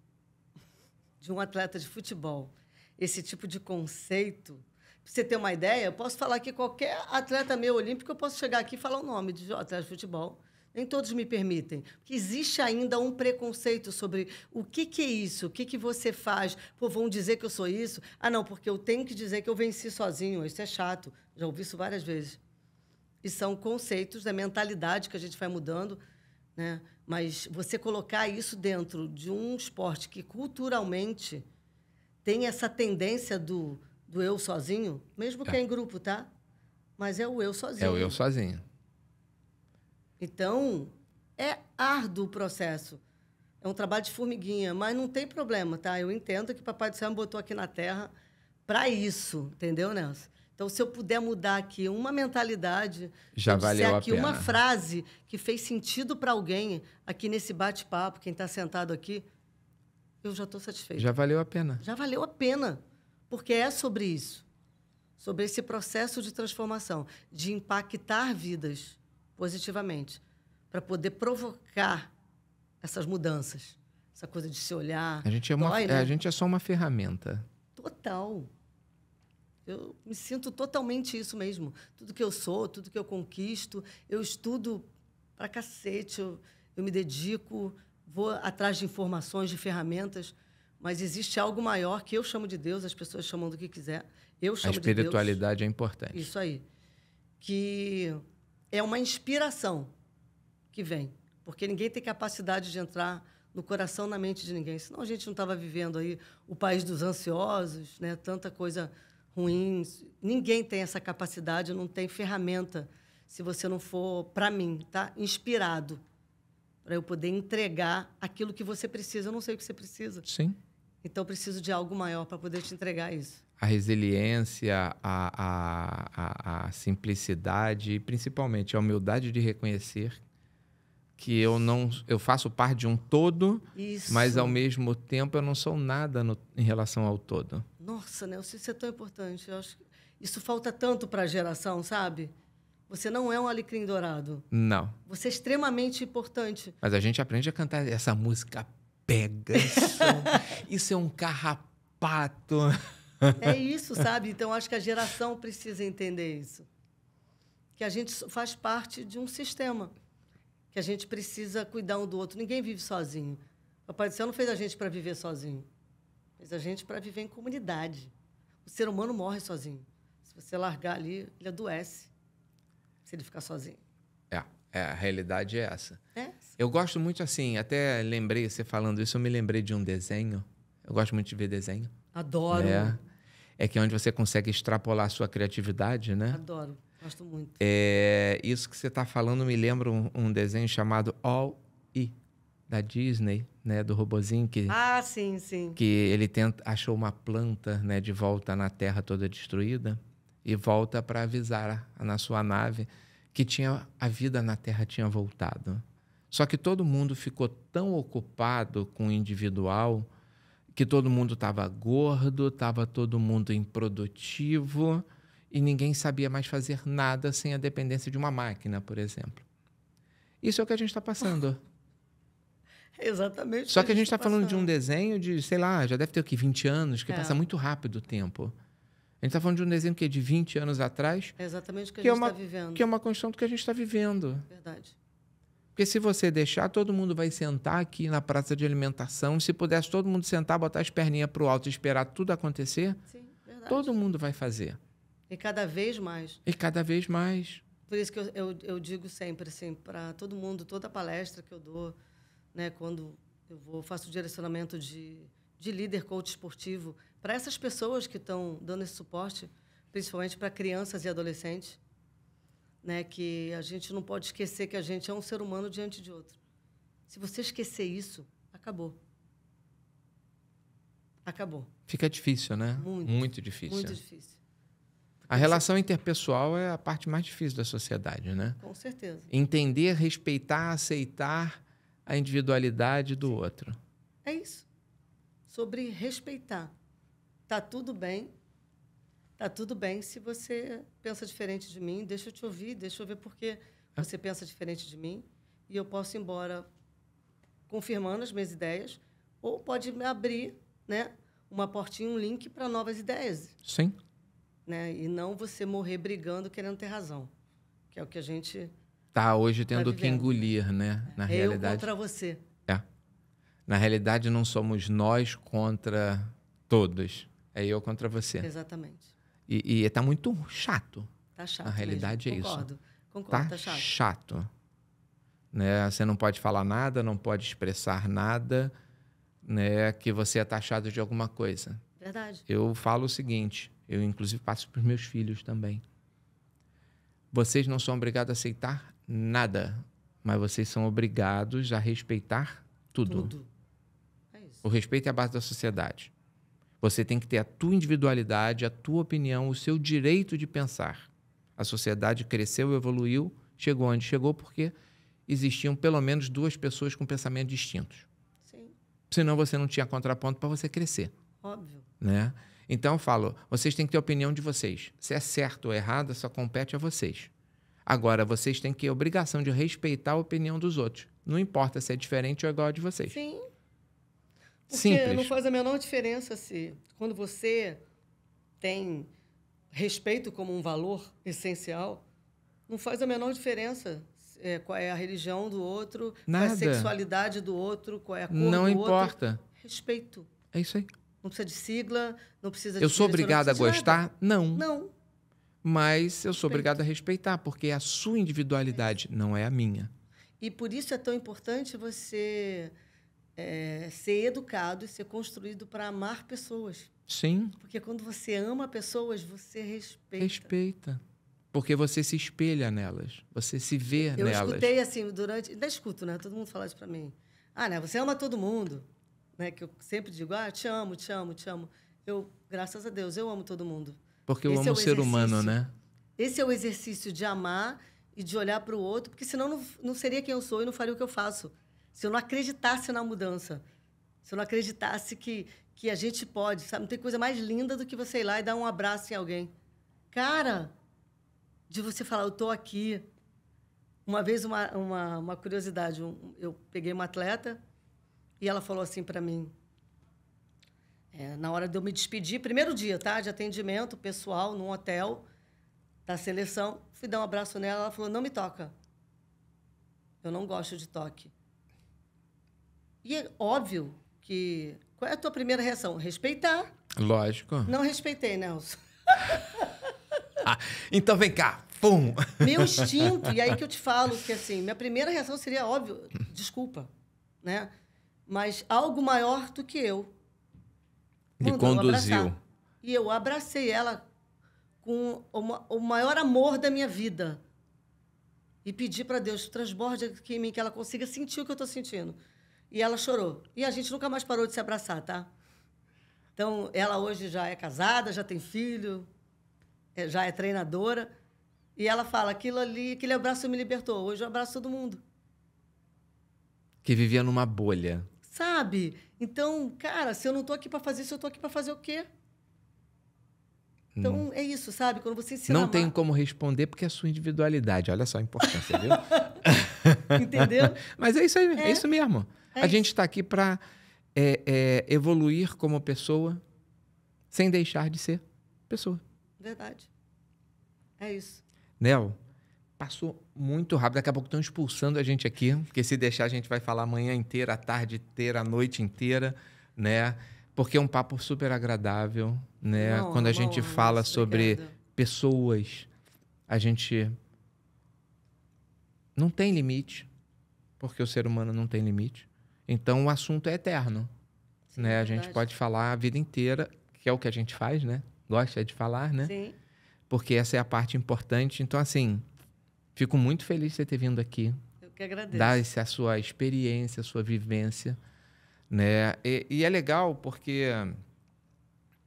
[SPEAKER 2] de um atleta de futebol esse tipo de conceito. Pra você ter uma ideia, eu posso falar que qualquer atleta meu olímpico, eu posso chegar aqui e falar o nome de atleta de futebol. Nem todos me permitem. Porque existe ainda um preconceito sobre o que, que é isso, o que, que você faz. Pô, vão dizer que eu sou isso? Ah, não, porque eu tenho que dizer que eu venci sozinho. Isso é chato. Já ouvi isso várias vezes. E são conceitos da mentalidade que a gente vai mudando. Né? Mas você colocar isso dentro de um esporte que culturalmente tem essa tendência do, do eu sozinho, mesmo que é, é. em grupo, tá? Mas é o eu sozinho. É o eu sozinho. Então, é árduo o processo. É um trabalho de formiguinha, mas não tem problema, tá? Eu entendo que Papai do Céu me botou aqui na Terra para isso, entendeu, Nelson? Então, se eu puder mudar aqui uma mentalidade,
[SPEAKER 1] já valeu aqui uma
[SPEAKER 2] frase que fez sentido para alguém aqui nesse bate-papo, quem está sentado aqui, eu já estou satisfeito. Já valeu a pena. Já valeu a pena, porque é sobre isso, sobre esse processo de transformação, de impactar vidas positivamente, para poder provocar essas mudanças, essa coisa de se olhar. A gente é, uma, é, né? a
[SPEAKER 1] gente é só uma ferramenta.
[SPEAKER 2] Total. Eu me sinto totalmente isso mesmo. Tudo que eu sou, tudo que eu conquisto, eu estudo pra cacete, eu, eu me dedico, vou atrás de informações, de ferramentas, mas existe algo maior que eu chamo de Deus, as pessoas chamam do que quiser. Eu chamo de Deus. A espiritualidade é importante. Isso aí. Que é uma inspiração que vem, porque ninguém tem capacidade de entrar no coração, na mente de ninguém. Senão a gente não estava vivendo aí o país dos ansiosos, né? Tanta coisa ruins. Ninguém tem essa capacidade, não tem ferramenta se você não for, para mim, tá? Inspirado para eu poder entregar aquilo que você precisa. Eu não sei o que você precisa. Sim. Então eu preciso de algo maior para poder te entregar isso.
[SPEAKER 1] A resiliência, a, a, a, a simplicidade e principalmente a humildade de reconhecer que eu não eu faço parte de um todo, isso. mas ao mesmo tempo eu não sou nada no, em relação ao todo
[SPEAKER 2] nossa, né? Eu sei isso é tão importante. Eu acho que isso falta tanto para a geração, sabe? Você não é um alecrim dourado. Não. Você é extremamente importante.
[SPEAKER 1] Mas a gente aprende a cantar essa música pega. Isso, isso é um carrapato. É isso, sabe?
[SPEAKER 2] Então acho que a geração precisa entender isso. Que a gente faz parte de um sistema. Que a gente precisa cuidar um do outro. Ninguém vive sozinho. Papai do Céu não fez a gente para viver sozinho. Mas a gente, para viver em comunidade, o ser humano morre sozinho. Se você largar ali, ele adoece se ele ficar sozinho.
[SPEAKER 1] É, é a realidade é essa. É? Eu gosto muito assim, até lembrei, você falando isso, eu me lembrei de um desenho. Eu gosto muito de ver desenho. Adoro. É, é que é onde você consegue extrapolar a sua criatividade, né?
[SPEAKER 2] Adoro, gosto muito.
[SPEAKER 1] É, isso que você está falando me lembra um, um desenho chamado All E da Disney, né, do robozinho que
[SPEAKER 2] Ah, sim, sim. que
[SPEAKER 1] ele tenta, achou uma planta, né, de volta na Terra toda destruída e volta para avisar na sua nave que tinha a vida na Terra tinha voltado. Só que todo mundo ficou tão ocupado com o individual que todo mundo estava gordo, estava todo mundo improdutivo e ninguém sabia mais fazer nada sem a dependência de uma máquina, por exemplo. Isso é o que a gente está passando.
[SPEAKER 2] Exatamente. Só que a gente está tá falando de um
[SPEAKER 1] desenho de, sei lá, já deve ter o quê? 20 anos, que é. passa muito rápido o tempo. A gente está falando de um desenho que é de 20 anos atrás.
[SPEAKER 2] É exatamente o que, que a é gente está é
[SPEAKER 1] vivendo. Que é uma construção do que a gente está vivendo. Verdade. Porque se você deixar, todo mundo vai sentar aqui na praça de alimentação. Se pudesse todo mundo sentar, botar as perninhas para o alto e esperar tudo acontecer, Sim, verdade. todo mundo vai fazer.
[SPEAKER 2] E cada vez mais.
[SPEAKER 1] E cada vez mais.
[SPEAKER 2] Por isso que eu, eu, eu digo sempre, assim, para todo mundo, toda palestra que eu dou, né, quando eu vou, faço direcionamento de, de líder coach esportivo para essas pessoas que estão dando esse suporte, principalmente para crianças e adolescentes, né, que a gente não pode esquecer que a gente é um ser humano diante de outro. Se você esquecer isso, acabou. Acabou.
[SPEAKER 1] Fica difícil, né? Muito, muito difícil. Muito difícil. a relação interpessoal é a parte mais difícil da sociedade, né? Com certeza. Entender, respeitar, aceitar a individualidade do outro.
[SPEAKER 2] É isso. Sobre respeitar. Tá tudo bem. Tá tudo bem se você pensa diferente de mim. Deixa eu te ouvir, deixa eu ver por que ah. você pensa diferente de mim. E eu posso ir embora confirmando as minhas ideias. Ou pode abrir né, uma portinha, um link para novas ideias. Sim. Né? E não você morrer brigando querendo ter razão. Que é o que a gente
[SPEAKER 1] tá hoje tendo tá que engolir, né? Na é realidade. Eu contra você. É. Na realidade, não somos nós contra todos. É eu contra você.
[SPEAKER 2] Exatamente.
[SPEAKER 1] E, e tá muito chato.
[SPEAKER 2] Tá chato. Na realidade é mesmo. é Concordo. isso. Concordo. Tá, tá chato.
[SPEAKER 1] chato. Né? Você não pode falar nada, não pode expressar nada, né? Que você é tá taxado de alguma coisa. Verdade. Eu falo o seguinte, eu inclusive passo para os meus filhos também. Vocês não são obrigados a aceitar nada, mas vocês são obrigados a respeitar tudo. tudo. É o respeito é a base da sociedade. Você tem que ter a tua individualidade, a tua opinião, o seu direito de pensar. A sociedade cresceu, evoluiu, chegou onde chegou porque existiam pelo menos duas pessoas com pensamentos distintos. Sim. Senão você não tinha contraponto para você crescer. Óbvio. Né? Então eu falo, vocês têm que ter a opinião de vocês. Se é certo ou errado, só compete a vocês. Agora, vocês têm que ter obrigação de respeitar a opinião dos outros. Não importa se é diferente ou é igual a de vocês. Sim. Porque Simples. não faz
[SPEAKER 2] a menor diferença se quando você tem respeito como um valor essencial, não faz a menor diferença é, qual é a religião do outro, Nada. qual é a sexualidade do outro, qual é a cor não do importa. outro. Não importa. Respeito. É isso aí. Não precisa de sigla, não precisa de Eu sou obrigada a gostar? Não. Não
[SPEAKER 1] mas eu sou obrigado a respeitar, porque é a sua individualidade, não é a minha.
[SPEAKER 2] E por isso é tão importante você é, ser educado e ser construído para amar pessoas. Sim. Porque quando você ama pessoas, você respeita.
[SPEAKER 1] Respeita. Porque você se espelha nelas, você se vê eu nelas. Eu escutei
[SPEAKER 2] assim, durante. Ainda escuto, né? Todo mundo fala isso para mim. Ah, né? Você ama todo mundo. Né? Que eu sempre digo, ah, te amo, te amo, te amo. Eu, graças a Deus, eu amo todo mundo. Porque eu Esse é amo é o, ser humano, né? Esse é o exercício de amar e de olhar para o outro, porque senão não, não seria quem eu sou e não faria o que eu faço. Se eu não acreditasse na mudança, se eu não acreditasse que, que a gente pode, sabe? Não tem coisa mais linda do que você ir lá e dar um abraço em alguém. Cara, de você falar, eu tô aqui. Uma vez, uma, uma, uma curiosidade, um, eu peguei uma atleta e ela falou assim para mim, é, na hora de eu me despedir, primeiro dia, tá? De atendimento pessoal num hotel da seleção, fui dar um abraço nela, ela falou: "Não me toca. Eu não gosto de toque". E é óbvio que qual é a tua primeira reação? Respeitar.
[SPEAKER 1] Lógico. Não
[SPEAKER 2] respeitei, Nelson.
[SPEAKER 1] ah, então vem cá, pum. Meu instinto, e aí que eu
[SPEAKER 2] te falo que assim, minha primeira reação seria óbvio, desculpa, né? Mas algo maior do que eu
[SPEAKER 1] me conduziu.
[SPEAKER 2] E eu abracei ela com o maior amor da minha vida. E pedi para Deus, transborde aqui em mim, que ela consiga sentir o que eu estou sentindo. E ela chorou. E a gente nunca mais parou de se abraçar, tá? Então, ela hoje já é casada, já tem filho, é, já é treinadora. E ela fala: aquilo ali, aquele abraço me libertou. Hoje eu abraço todo mundo.
[SPEAKER 1] Que vivia numa bolha.
[SPEAKER 2] Sabe? Então, cara, se eu não tô aqui para fazer isso, eu tô aqui para fazer o quê? Então, hum. é isso, sabe? Quando você ensina Não tem
[SPEAKER 1] como responder porque é sua individualidade. Olha só a importância, viu? Entendeu? Mas é isso aí, é, é isso mesmo. É a isso. gente está aqui para é, é, evoluir como pessoa sem deixar de ser
[SPEAKER 2] pessoa. Verdade. É isso.
[SPEAKER 1] Nel, Passou muito rápido. Daqui a pouco estão expulsando a gente aqui, porque se deixar a gente vai falar a manhã inteira, a tarde inteira, a noite inteira, né? Porque é um papo super agradável, né? Quando a bom, gente fala sobre pessoas, a gente não tem limite, porque o ser humano não tem limite. Então o assunto é eterno, Sim, né? É a gente pode falar a vida inteira, que é o que a gente faz, né? Gosta de falar, né? Sim. Porque essa é a parte importante. Então assim, Fico muito feliz de você ter vindo aqui. Eu que agradeço. Dar essa a sua experiência, a sua vivência. Né? E, e é legal porque,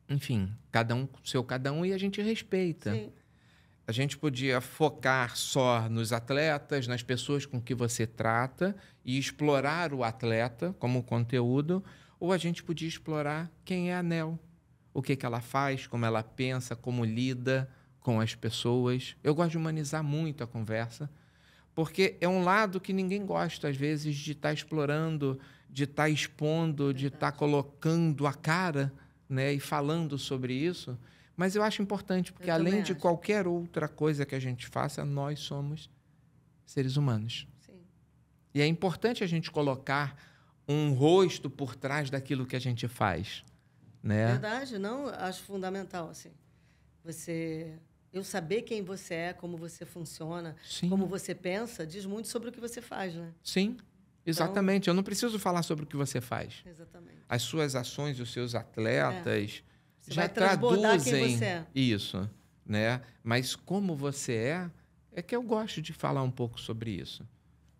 [SPEAKER 1] enfim, cada um seu cada um e a gente respeita. Sim. A gente podia focar só nos atletas, nas pessoas com que você trata e explorar o atleta como conteúdo, ou a gente podia explorar quem é a Nel, o que, que ela faz, como ela pensa, como lida, com as pessoas. Eu gosto de humanizar muito a conversa, porque é um lado que ninguém gosta, às vezes, de estar tá explorando, de estar tá expondo, de estar tá colocando a cara né, e falando sobre isso. Mas eu acho importante, porque além de acho. qualquer outra coisa que a gente faça, nós somos seres humanos. Sim. E é importante a gente colocar um rosto por trás daquilo que a gente faz. Né?
[SPEAKER 2] Verdade, não? Acho fundamental, assim. Você eu saber quem você é, como você funciona, Sim. como você pensa, diz muito sobre o que você faz, né?
[SPEAKER 1] Sim, então exatamente. Então, eu não preciso falar sobre o que você faz. Exatamente. As suas ações, os seus atletas é. já traduzem é. isso, né? Mas como você é, é que eu gosto de falar um pouco sobre isso.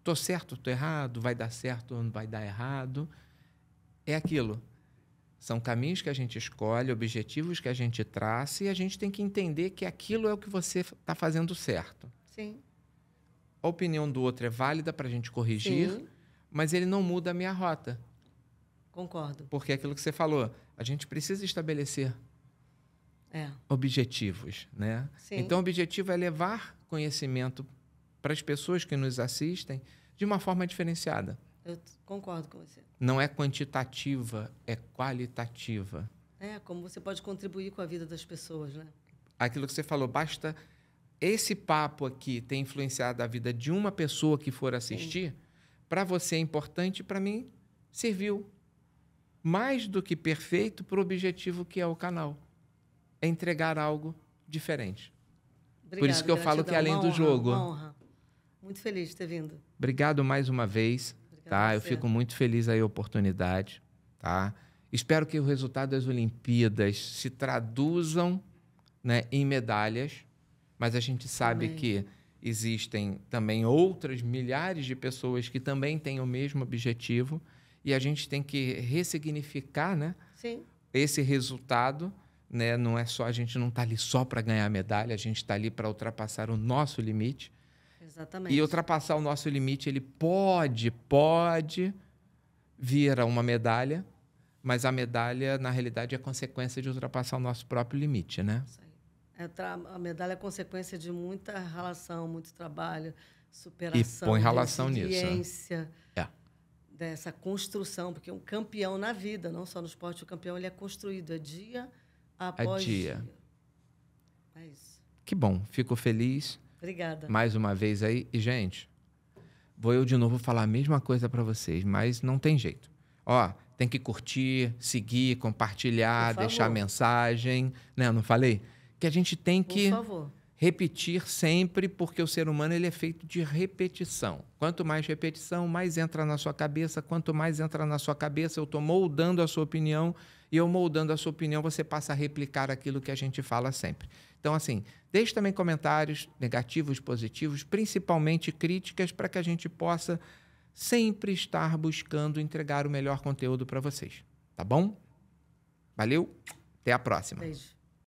[SPEAKER 1] Tô certo, tô errado, vai dar certo ou não vai dar errado. É aquilo. São caminhos que a gente escolhe, objetivos que a gente traça e a gente tem que entender que aquilo é o que você está fazendo certo. Sim. A opinião do outro é válida para a gente corrigir, Sim. mas ele não muda a minha rota. Concordo. Porque é aquilo que você falou, a gente precisa estabelecer é. objetivos, né? Sim. Então, o objetivo é levar conhecimento para as pessoas que nos assistem de uma forma diferenciada.
[SPEAKER 2] Eu concordo com você.
[SPEAKER 1] Não é quantitativa, é qualitativa.
[SPEAKER 2] É, como você pode contribuir com a vida das pessoas, né?
[SPEAKER 1] Aquilo que você falou, basta esse papo aqui ter influenciado a vida de uma pessoa que for assistir, para você é importante, para mim serviu mais do que perfeito para o objetivo que é o canal, é entregar algo diferente. Por isso que eu gratidão. falo que é além honra, do jogo. Uma
[SPEAKER 2] honra. Muito feliz de ter vindo.
[SPEAKER 1] Obrigado mais uma vez tá? Eu fico muito feliz aí a oportunidade, tá? Espero que o resultado das Olimpíadas se traduzam né, em medalhas, mas a gente sabe Amém. que existem também outras milhares de pessoas que também têm o mesmo objetivo e a gente tem que ressignificar né, Sim. esse resultado. Né? Não é só a gente não está ali só para ganhar medalha, a gente está ali para ultrapassar o nosso limite. Exatamente. E ultrapassar o nosso limite, ele pode, pode vir a uma medalha, mas a medalha, na realidade, é consequência de ultrapassar o nosso próprio limite, né?
[SPEAKER 2] É a medalha é consequência de muita relação, muito trabalho, superação, e põe relação nisso. Né? É. Dessa construção, porque um campeão na vida, não só no esporte, o campeão ele é construído é dia é após é dia.
[SPEAKER 1] dia. É isso. Que bom, fico feliz. Obrigada. Mais uma vez aí. E, gente, vou eu de novo falar a mesma coisa para vocês, mas não tem jeito. Ó, tem que curtir, seguir, compartilhar, deixar mensagem. Né? Não falei? Que a gente tem que repetir sempre, porque o ser humano ele é feito de repetição. Quanto mais repetição, mais entra na sua cabeça. Quanto mais entra na sua cabeça, eu estou moldando a sua opinião. E eu moldando a sua opinião, você passa a replicar aquilo que a gente fala sempre. Então, assim, deixe também comentários negativos, positivos, principalmente críticas, para que a gente possa sempre estar buscando entregar o melhor conteúdo para vocês. Tá bom? Valeu, até a próxima. Beijo.